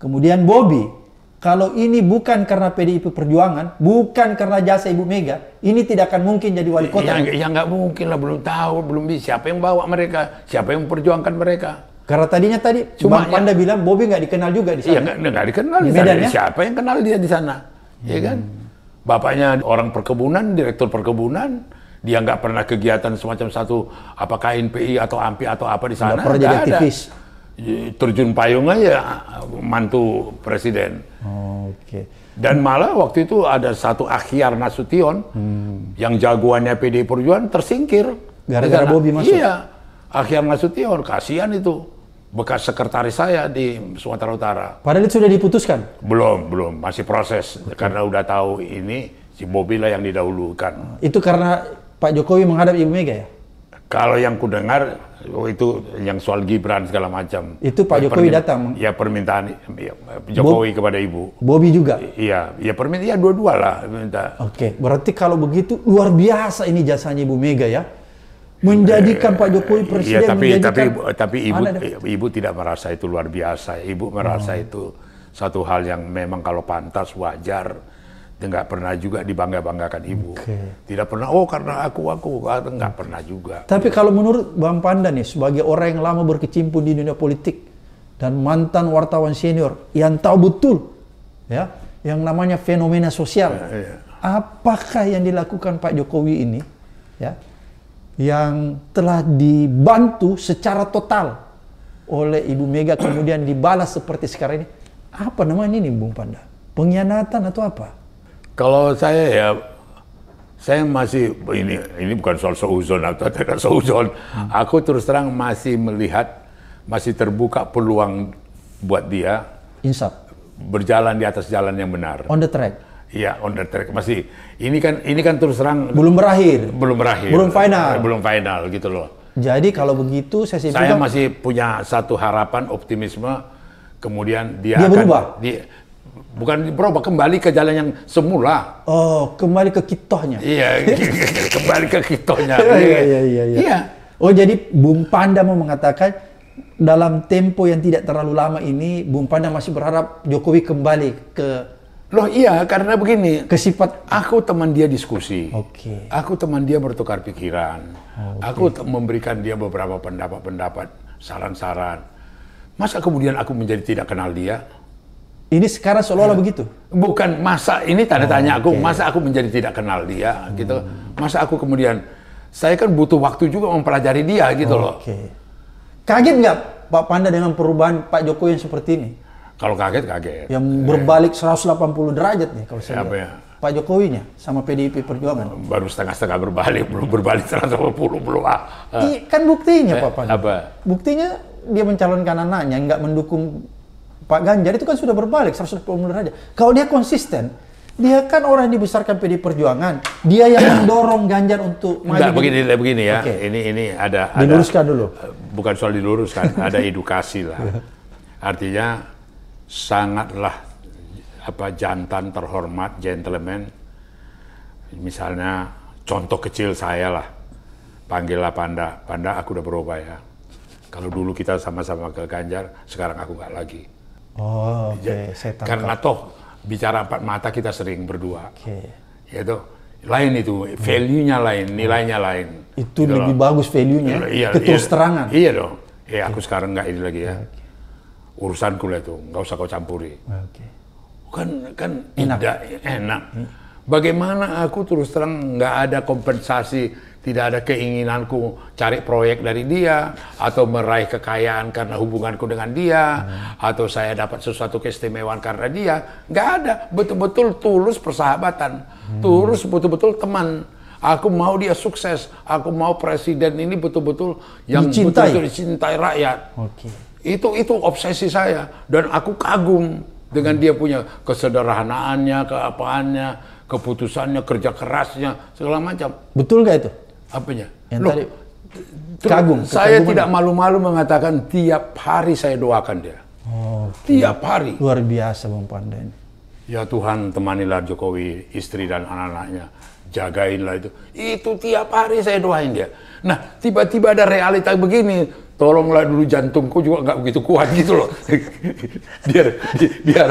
kemudian Bobby, Kalau ini bukan karena PDIP Perjuangan, bukan karena jasa Ibu Mega, ini tidak akan mungkin jadi wali ya, kota. Ya, ya nggak mungkin lah, belum tahu, belum bisa. Siapa yang bawa mereka? Siapa yang memperjuangkan mereka? Karena tadinya tadi cuma Bang ya. Panda bilang Bobby nggak dikenal juga di iya, sana. Iya nggak dikenal di sana. Siapa yang kenal dia di sana? Iya kan? Hmm. kan? Bapaknya orang perkebunan, direktur perkebunan, dia nggak pernah kegiatan semacam satu apakah KNPI atau AMPI atau apa di sana. pernah jadi aktivis. Terjun payung aja mantu presiden. Oh, Oke. Okay. Dan malah waktu itu ada satu Akhyar Nasution hmm. yang jagoannya PD Perjuangan tersingkir. Gara-gara Bobby masuk. Iya. Akhyar Nasution kasihan itu bekas sekretaris saya di Sumatera Utara. Padahal itu sudah diputuskan? Belum, belum. Masih proses. Betul. Karena udah tahu ini si Bobi lah yang didahulukan. Itu karena Pak Jokowi menghadap Ibu Mega ya? Kalau yang ku dengar oh itu yang soal Gibran segala macam. Itu Pak ya, Jokowi datang? Ya permintaan ya, Jokowi Bob kepada Ibu. Bobi juga? Iya, ya permintaan, ya dua-dua lah. Minta. Oke, okay. berarti kalau begitu luar biasa ini jasanya Ibu Mega ya? menjadikan Pak Jokowi iya, presiden. Iya, tapi tapi eh, tapi ibu ibu tidak merasa itu luar biasa. Ibu merasa oh. itu satu hal yang memang kalau pantas wajar. Tidak pernah juga dibangga-banggakan ibu. Okay. Tidak pernah, oh karena aku, aku. Ah, nggak pernah juga. Tapi kalau menurut Bang Panda nih, sebagai orang yang lama berkecimpung di dunia politik, dan mantan wartawan senior yang tahu betul ya yang namanya fenomena sosial. Ya, ya. Apakah yang dilakukan Pak Jokowi ini ya yang telah dibantu secara total oleh Ibu Mega kemudian dibalas seperti sekarang ini. Apa namanya ini Bung Panda? Pengkhianatan atau apa? Kalau saya ya saya masih ini ini bukan soal seuzon atau tidak seuzon. Hmm. Aku terus terang masih melihat masih terbuka peluang buat dia insaf berjalan di atas jalan yang benar. On the track Iya, on the track masih. Ini kan ini kan terus terang belum berakhir. Belum berakhir. Belum final. Eh, belum final gitu loh. Jadi kalau begitu sesi saya masih punya satu harapan optimisme kemudian dia, dia akan berubah. Dia, bukan berubah kembali ke jalan yang semula. Oh, kembali ke kitohnya. Iya, kembali ke kitohnya. Iya iya, iya, iya, iya, iya. Iya. Oh, jadi Bung Panda mau mengatakan dalam tempo yang tidak terlalu lama ini, Bung Panda masih berharap Jokowi kembali ke Loh iya, karena begini. Kesifat. Aku teman dia diskusi. Okay. Aku teman dia bertukar pikiran. okay. Aku memberikan dia beberapa pendapat-pendapat, saran-saran. Masa kemudian aku menjadi tidak kenal dia? Ini sekarang seolah-olah ya. begitu? Bukan, masa ini tanda oh, tanya aku, okay. masa aku menjadi tidak kenal dia, gitu. hmm. gitu. Masa aku kemudian, saya kan butuh waktu juga mempelajari dia, gitu okay. loh. Kaget nggak Pak Panda dengan perubahan Pak Jokowi yang seperti ini? Kalau kaget kaget. Yang eh. berbalik delapan 180 derajat nih kalau saya. Siapa ya? Pak Jokowinya sama PDIP Perjuangan. Baru setengah-setengah berbalik, belum berbalik 180 belum puluh kan buktinya eh, Pak Pak Apa? Buktinya dia mencalonkan anaknya nggak mendukung Pak Ganjar itu kan sudah berbalik 180 derajat. Kalau dia konsisten, dia kan orang yang dibesarkan PD Perjuangan. Dia yang mendorong Ganjar untuk maju. Enggak, begini, begini ya. Okay. Ini ini ada, ada diluruskan dulu. Eh, bukan soal diluruskan, ada edukasi lah. Artinya sangatlah apa jantan terhormat gentleman misalnya contoh kecil saya lah panggillah Panda Panda aku udah berubah ya kalau dulu kita sama-sama ke Ganjar sekarang aku nggak lagi oh oke ya, saya karena toh bicara empat mata kita sering berdua okay. yaitu lain itu value-nya lain nilainya lain itu gitu lebih loh. bagus value-nya iya, iya. keterus iya, terangan iya dong ya aku okay. sekarang nggak ini lagi ya okay urusanku lah itu, nggak usah kau campuri. Okay. Kan kan enak. tidak enak. Hmm. Bagaimana aku terus terang nggak ada kompensasi, tidak ada keinginanku cari proyek dari dia atau meraih kekayaan karena hubunganku dengan dia hmm. atau saya dapat sesuatu keistimewaan karena dia, nggak ada. Betul-betul tulus persahabatan, hmm. tulus betul-betul teman. Aku mau dia sukses, aku mau presiden ini betul-betul yang dicintai. betul-betul dicintai rakyat. Okay. Itu itu obsesi saya dan aku kagum dengan dia punya kesederhanaannya, keapaannya, keputusannya, kerja kerasnya, segala macam. Betul nggak itu? Apanya? Yang Loh, tadi kagum. Saya tidak malu-malu mengatakan tiap hari saya doakan dia. Oh, tiap tiap hari. Luar biasa Bang Pandai. Ya Tuhan temanilah Jokowi, istri dan anak-anaknya. Jagainlah itu. Itu tiap hari saya doain dia. Nah, tiba-tiba ada realita begini tolonglah dulu jantungku juga nggak begitu kuat gitu loh. biar biar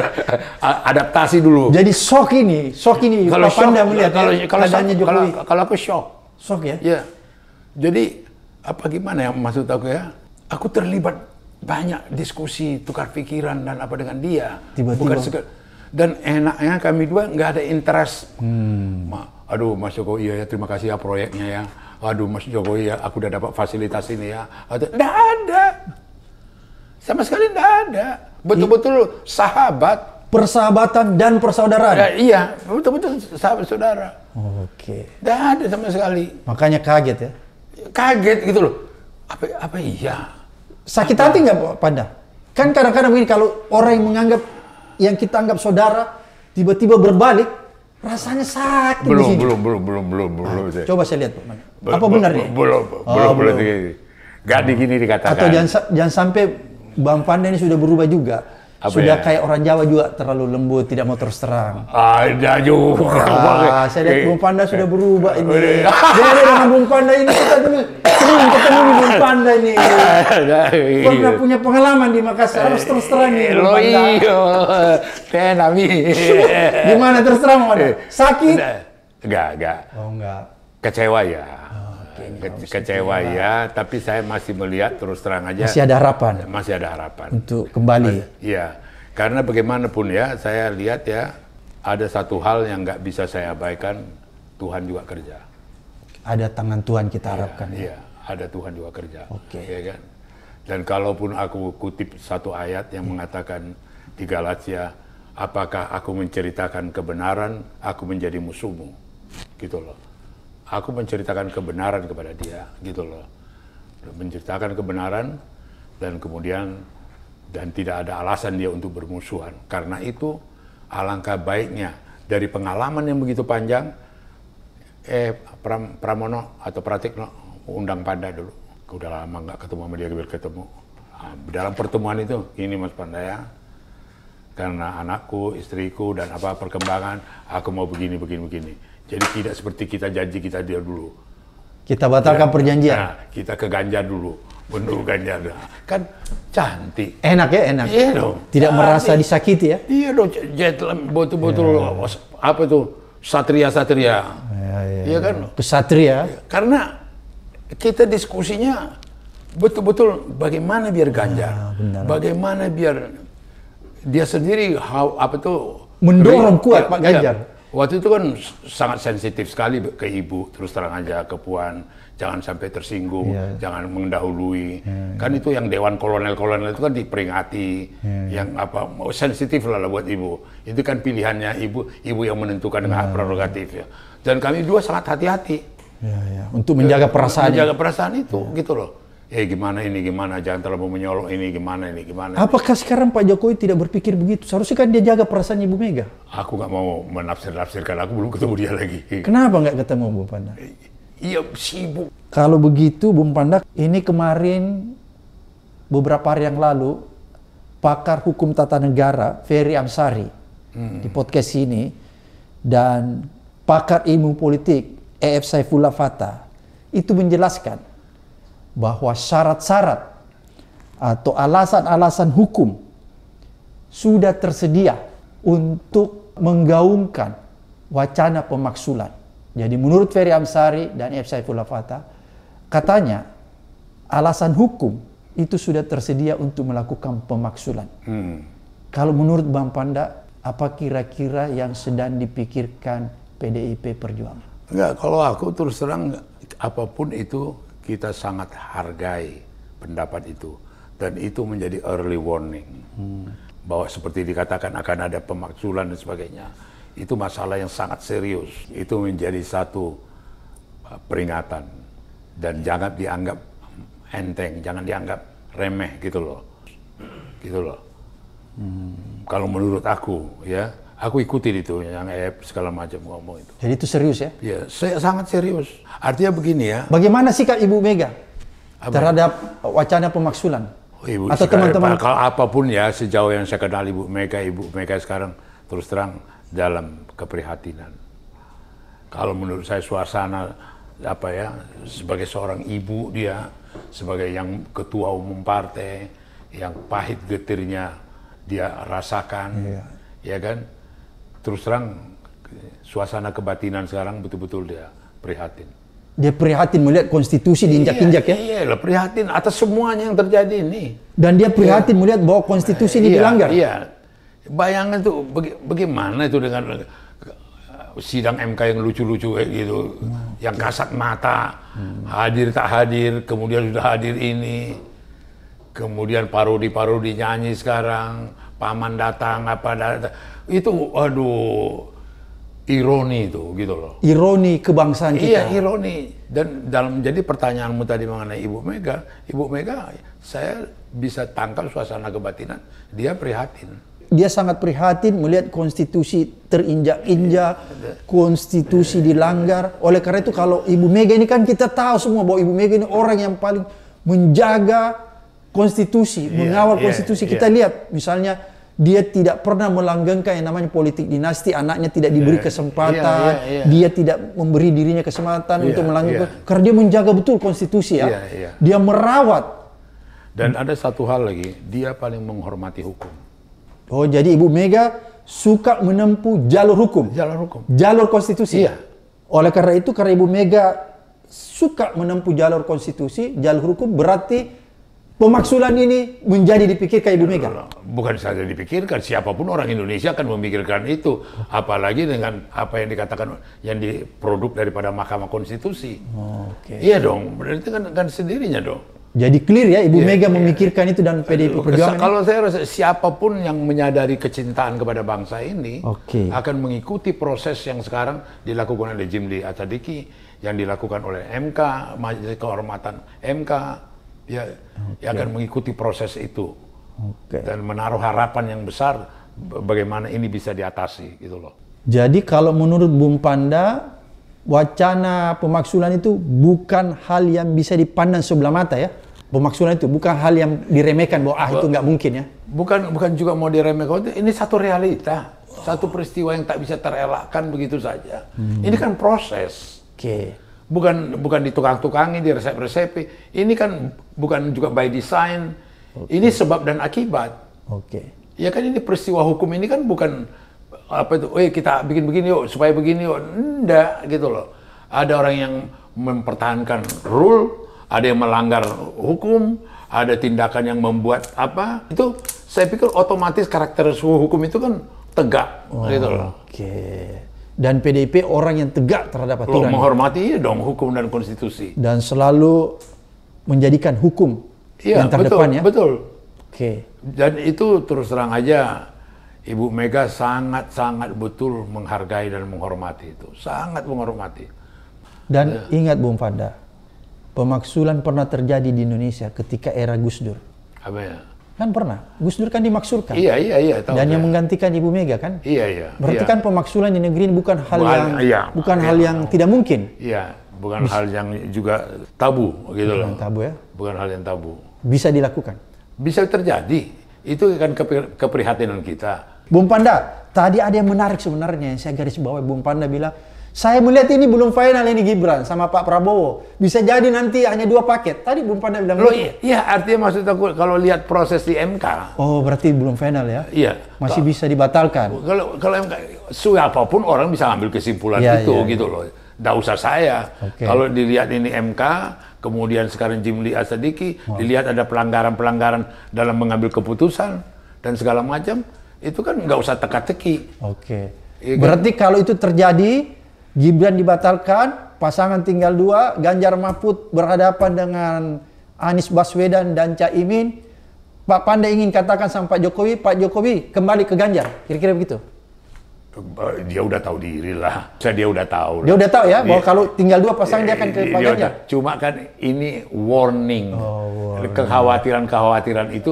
adaptasi dulu. Jadi shock ini, shock ini kalau shock, anda melihat kalau ya, kalau, kalau, kalau aku shock. Shock ya? Iya. Jadi apa gimana yang maksud aku ya? Aku terlibat banyak diskusi, tukar pikiran dan apa dengan dia. Tiba-tiba. Bukan dan enaknya kami dua nggak ada interest. Hmm. Ma, aduh Mas Joko iya ya terima kasih ya proyeknya ya Waduh, Mas Jokowi ya aku udah dapat fasilitas ini ya. nggak ada. Sama sekali nggak ada. Betul-betul sahabat. Persahabatan dan persaudaraan? Ya, iya, betul-betul sahabat saudara. Oke. Nggak ada sama sekali. Makanya kaget ya? Kaget gitu loh. Apa, apa iya? Sakit apa? hati nggak Panda? Kan kadang-kadang begini, kalau orang yang menganggap, yang kita anggap saudara, tiba-tiba berbalik, rasanya sakit belum, di sini. Belum, belum, belum, belum, belum. Ah, coba saya lihat, Pak. Apa benar nih? Ya? Oh, belum, belum, belum. Gak oh. di gini dikatakan. Atau jangan jangan sampai Bang Panda ini sudah berubah juga. Apa sudah ya? kayak orang Jawa juga terlalu lembut, tidak mau terus terang. Ada ah, juga. Ah, saya lihat Bung Panda sudah berubah ini. Jadi dengan Bung Panda ini kita dulu sering ketemu di Bung Panda ini. Pernah punya pengalaman di Makassar harus terus terang nih. Lo iyo, tenami. Gimana terus terang, Sakit? Enggak, enggak. Oh, enggak. Kecewa ya kecewa ya. ya, tapi saya masih melihat terus terang aja masih ada harapan. Masih ada harapan untuk kembali. Iya. Karena bagaimanapun ya, saya lihat ya ada satu hal yang nggak bisa saya abaikan, Tuhan juga kerja. Ada tangan Tuhan kita iya, harapkan. Ya? Iya, ya. ada Tuhan juga kerja. Oke. Okay. Ya kan? Dan kalaupun aku kutip satu ayat yang hmm. mengatakan di Galatia, apakah aku menceritakan kebenaran, aku menjadi musuhmu. Gitu loh aku menceritakan kebenaran kepada dia gitu loh menceritakan kebenaran dan kemudian dan tidak ada alasan dia untuk bermusuhan karena itu alangkah baiknya dari pengalaman yang begitu panjang eh Pram, Pramono atau Pratikno undang Panda dulu udah lama nggak ketemu sama dia ketemu nah, dalam pertemuan itu ini Mas Panda ya karena anakku istriku dan apa perkembangan aku mau begini begini begini jadi tidak seperti kita janji kita dia dulu. Kita batalkan ya, perjanjian. Nah, kita ke Ganjar dulu, menurut Ganjar. Nah, kan cantik. Enak ya, enak. Iya dong. Tidak cantik. merasa disakiti ya? Iya dong. Jetlam betul-betul ya. apa tuh? Satria-satria. Iya ya, ya, kan? Iya. Kesatria. Iya, karena kita diskusinya betul-betul bagaimana biar ah, Ganjar, ya, benar. bagaimana biar dia sendiri how, apa tuh mendorong kuat iya, Pak Ganjar waktu itu kan sangat sensitif sekali ke ibu terus terang aja ke puan jangan sampai tersinggung yeah. jangan mendahului yeah, iya. kan itu yang dewan kolonel-kolonel itu kan diperingati yeah. Iya. yang apa oh, sensitif lah, lah buat ibu itu kan pilihannya ibu ibu yang menentukan yeah. hak iya, prerogatif ya dan kami dua sangat hati-hati yeah, yeah. untuk menjaga perasaan menjaga perasaan itu yeah. gitu loh eh gimana ini gimana jangan terlalu menyolok ini gimana ini gimana. Apakah sekarang Pak Jokowi tidak berpikir begitu? Seharusnya kan dia jaga perasaan Ibu Mega. Aku nggak mau menafsir-nafsirkan, aku belum ketemu dia lagi. Kenapa nggak ketemu Bu Pandak? Eh, iya sibuk. Kalau begitu Bu Pandak, ini kemarin beberapa hari yang lalu pakar hukum tata negara Ferry Amsari hmm. di podcast ini dan pakar ilmu politik EF Saifullah Fatah itu menjelaskan bahwa syarat-syarat atau alasan-alasan hukum sudah tersedia untuk menggaungkan wacana pemaksulan. Jadi menurut Ferry Amsari dan F. Saifullah Fata, katanya alasan hukum itu sudah tersedia untuk melakukan pemaksulan. Hmm. Kalau menurut Bang Panda, apa kira-kira yang sedang dipikirkan PDIP Perjuangan? Enggak, kalau aku terus terang apapun itu kita sangat hargai pendapat itu dan itu menjadi early warning hmm. bahwa seperti dikatakan akan ada pemaksulan dan sebagainya itu masalah yang sangat serius itu menjadi satu uh, peringatan dan jangan dianggap enteng jangan dianggap remeh gitu loh gitu loh hmm. kalau menurut aku ya Aku ikuti itu yang app segala macam ngomong itu. Jadi itu serius ya? Iya, saya sangat serius. Artinya begini ya. Bagaimana sikap Ibu Mega Apa? terhadap wacana pemaksulan? Oh, Ibu Atau teman-teman kalau apapun ya sejauh yang saya kenal Ibu Mega, Ibu Mega sekarang terus terang dalam keprihatinan. Kalau menurut saya suasana apa ya sebagai seorang ibu dia sebagai yang ketua umum partai yang pahit getirnya dia rasakan iya. ya kan terus terang suasana kebatinan sekarang betul-betul dia prihatin. Dia prihatin melihat konstitusi diinjak-injak iya, ya? Iya, lah prihatin atas semuanya yang terjadi ini. Dan dia iya. prihatin iya. melihat bahwa konstitusi ini iya, dilanggar? Iya, bayangan tuh baga bagaimana itu dengan eh, sidang MK yang lucu-lucu kayak gitu, wow. Hmm. yang kasat mata, hmm. hadir tak hadir, kemudian sudah hadir ini, kemudian parodi-parodi nyanyi sekarang, paman datang apa datang itu aduh ironi itu gitu loh. Ironi kebangsaan iya, kita. Iya, ironi. Dan dalam jadi pertanyaanmu tadi mengenai Ibu Mega, Ibu Mega saya bisa tangkap suasana kebatinan, dia prihatin. Dia sangat prihatin melihat konstitusi terinjak-injak, konstitusi dilanggar. Oleh karena itu kalau Ibu Mega ini kan kita tahu semua bahwa Ibu Mega ini orang yang paling menjaga konstitusi, yeah, mengawal yeah, konstitusi. Iya. Kita yeah. lihat misalnya dia tidak pernah melanggengkan yang namanya politik dinasti, anaknya tidak diberi yeah. kesempatan, yeah, yeah, yeah. dia tidak memberi dirinya kesempatan yeah, untuk melanggengkan, yeah. karena dia menjaga betul konstitusi ya, yeah, yeah. dia merawat. Dan ada satu hal lagi, dia paling menghormati hukum. Oh jadi Ibu Mega suka menempuh jalur hukum, jalur hukum, jalur konstitusi. Iya. Oleh karena itu karena Ibu Mega suka menempuh jalur konstitusi, jalur hukum berarti pemaksulan ini menjadi dipikirkan Ibu Mega? Bukan saja dipikirkan, siapapun orang Indonesia akan memikirkan itu, apalagi dengan apa yang dikatakan yang diproduk daripada Mahkamah Konstitusi. Oh, okay. Iya dong, berarti kan, kan sendirinya dong. Jadi clear ya Ibu yeah, Mega yeah. memikirkan itu dan PDIP Perjuangan. Kalau saya rasa siapapun yang menyadari kecintaan kepada bangsa ini okay. akan mengikuti proses yang sekarang dilakukan oleh Jimli Atadiki, yang dilakukan oleh MK, Majelis Kehormatan MK, dia, ya, ya okay. akan mengikuti proses itu okay. dan menaruh harapan yang besar bagaimana ini bisa diatasi gitu loh. Jadi kalau menurut Bung Panda wacana pemaksulan itu bukan hal yang bisa dipandang sebelah mata ya. Pemaksulan itu bukan hal yang diremehkan bahwa ah itu nggak mungkin ya. Bukan bukan juga mau diremehkan. Oh, ini satu realita, oh. satu peristiwa yang tak bisa terelakkan begitu saja. Hmm. Ini kan proses. Oke. Okay bukan bukan ditukang-tukangi, resep-resep Ini kan bukan juga by design. Okay. Ini sebab dan akibat. Oke. Okay. Ya kan ini peristiwa hukum ini kan bukan apa itu, eh kita bikin begini yuk supaya begini yuk. Enggak gitu loh. Ada orang yang mempertahankan rule, ada yang melanggar hukum, ada tindakan yang membuat apa? Itu saya pikir otomatis karakter suhu hukum itu kan tegak oh, gitu loh. Oke. Okay dan PDIP orang yang tegak terhadap aturan. Lo menghormati iya dong hukum dan konstitusi. Dan selalu menjadikan hukum ya, yang terdepan betul, ya. Betul. Oke. Okay. Dan itu terus terang aja Ibu Mega sangat-sangat betul menghargai dan menghormati itu. Sangat menghormati. Dan ya. ingat Bung Fanda, pemaksulan pernah terjadi di Indonesia ketika era Gus Dur. Apa ya? Kan pernah. Gus Dur kan dimaksurkan. Iya, iya, iya. Tahu Dan ya. yang menggantikan Ibu Mega kan? Iya, iya. Berarti iya. kan pemaksulan di negeri ini bukan hal bukan, yang iya, bukan iya, hal yang iya. tidak mungkin. Iya, bukan bisa. hal yang juga tabu gitu bukan loh. tabu ya. Bukan hal yang tabu. Bisa dilakukan. Bisa terjadi. Itu kan keprihatinan kita. Bung Panda, tadi ada yang menarik sebenarnya. Saya garis bawah Bung Panda bilang saya melihat ini belum final ini Gibran sama Pak Prabowo. Bisa jadi nanti hanya dua paket. Tadi belum Panda bilang. Loh, gitu. iya, iya, artinya maksud aku kalau lihat proses di MK. Oh, berarti belum final ya? Iya. Masih bisa dibatalkan. Kalau kalau MK siapapun orang bisa ambil kesimpulan iya, itu iya, gitu iya. loh. Tidak usah saya. Okay. Kalau dilihat ini MK, kemudian sekarang Jimli Asadiki, wow. dilihat ada pelanggaran-pelanggaran dalam mengambil keputusan dan segala macam, itu kan nggak usah teka-teki. Oke. Okay. Ya, kan? Berarti kalau itu terjadi Gibran dibatalkan, pasangan tinggal dua, Ganjar Mahfud berhadapan dengan Anies Baswedan dan Caimin. Pak Pandai ingin katakan sama Pak Jokowi, Pak Jokowi kembali ke Ganjar, kira-kira begitu. Dia udah tahu diri lah, saya dia udah tahu. Lah. Dia udah tahu ya, dia, bahwa kalau tinggal dua pasang dia, akan ke Pak Ganjar. cuma kan ini warning, kekhawatiran oh, kekhawatiran-kekhawatiran itu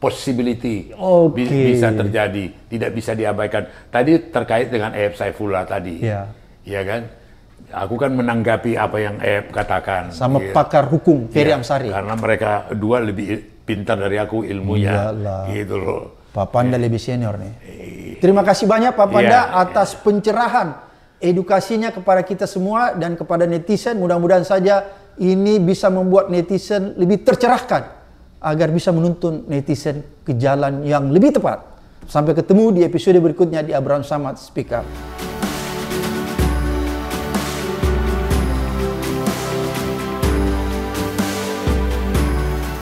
possibility okay. bisa terjadi, tidak bisa diabaikan. Tadi terkait dengan Ef Saifullah tadi. Yeah ya kan? Aku kan menanggapi apa yang Eb katakan. Sama gitu. pakar hukum Ferry ya, Amsari. Karena mereka dua lebih pintar dari aku ilmunya. Iyalah. Gitu loh. Pak Panda ya. lebih senior nih. Iya. Terima kasih banyak Pak Panda iya, ya, atas ya. pencerahan edukasinya kepada kita semua dan kepada netizen. Mudah-mudahan saja ini bisa membuat netizen lebih tercerahkan agar bisa menuntun netizen ke jalan yang lebih tepat. Sampai ketemu di episode berikutnya di Abraham Samad Speak Up.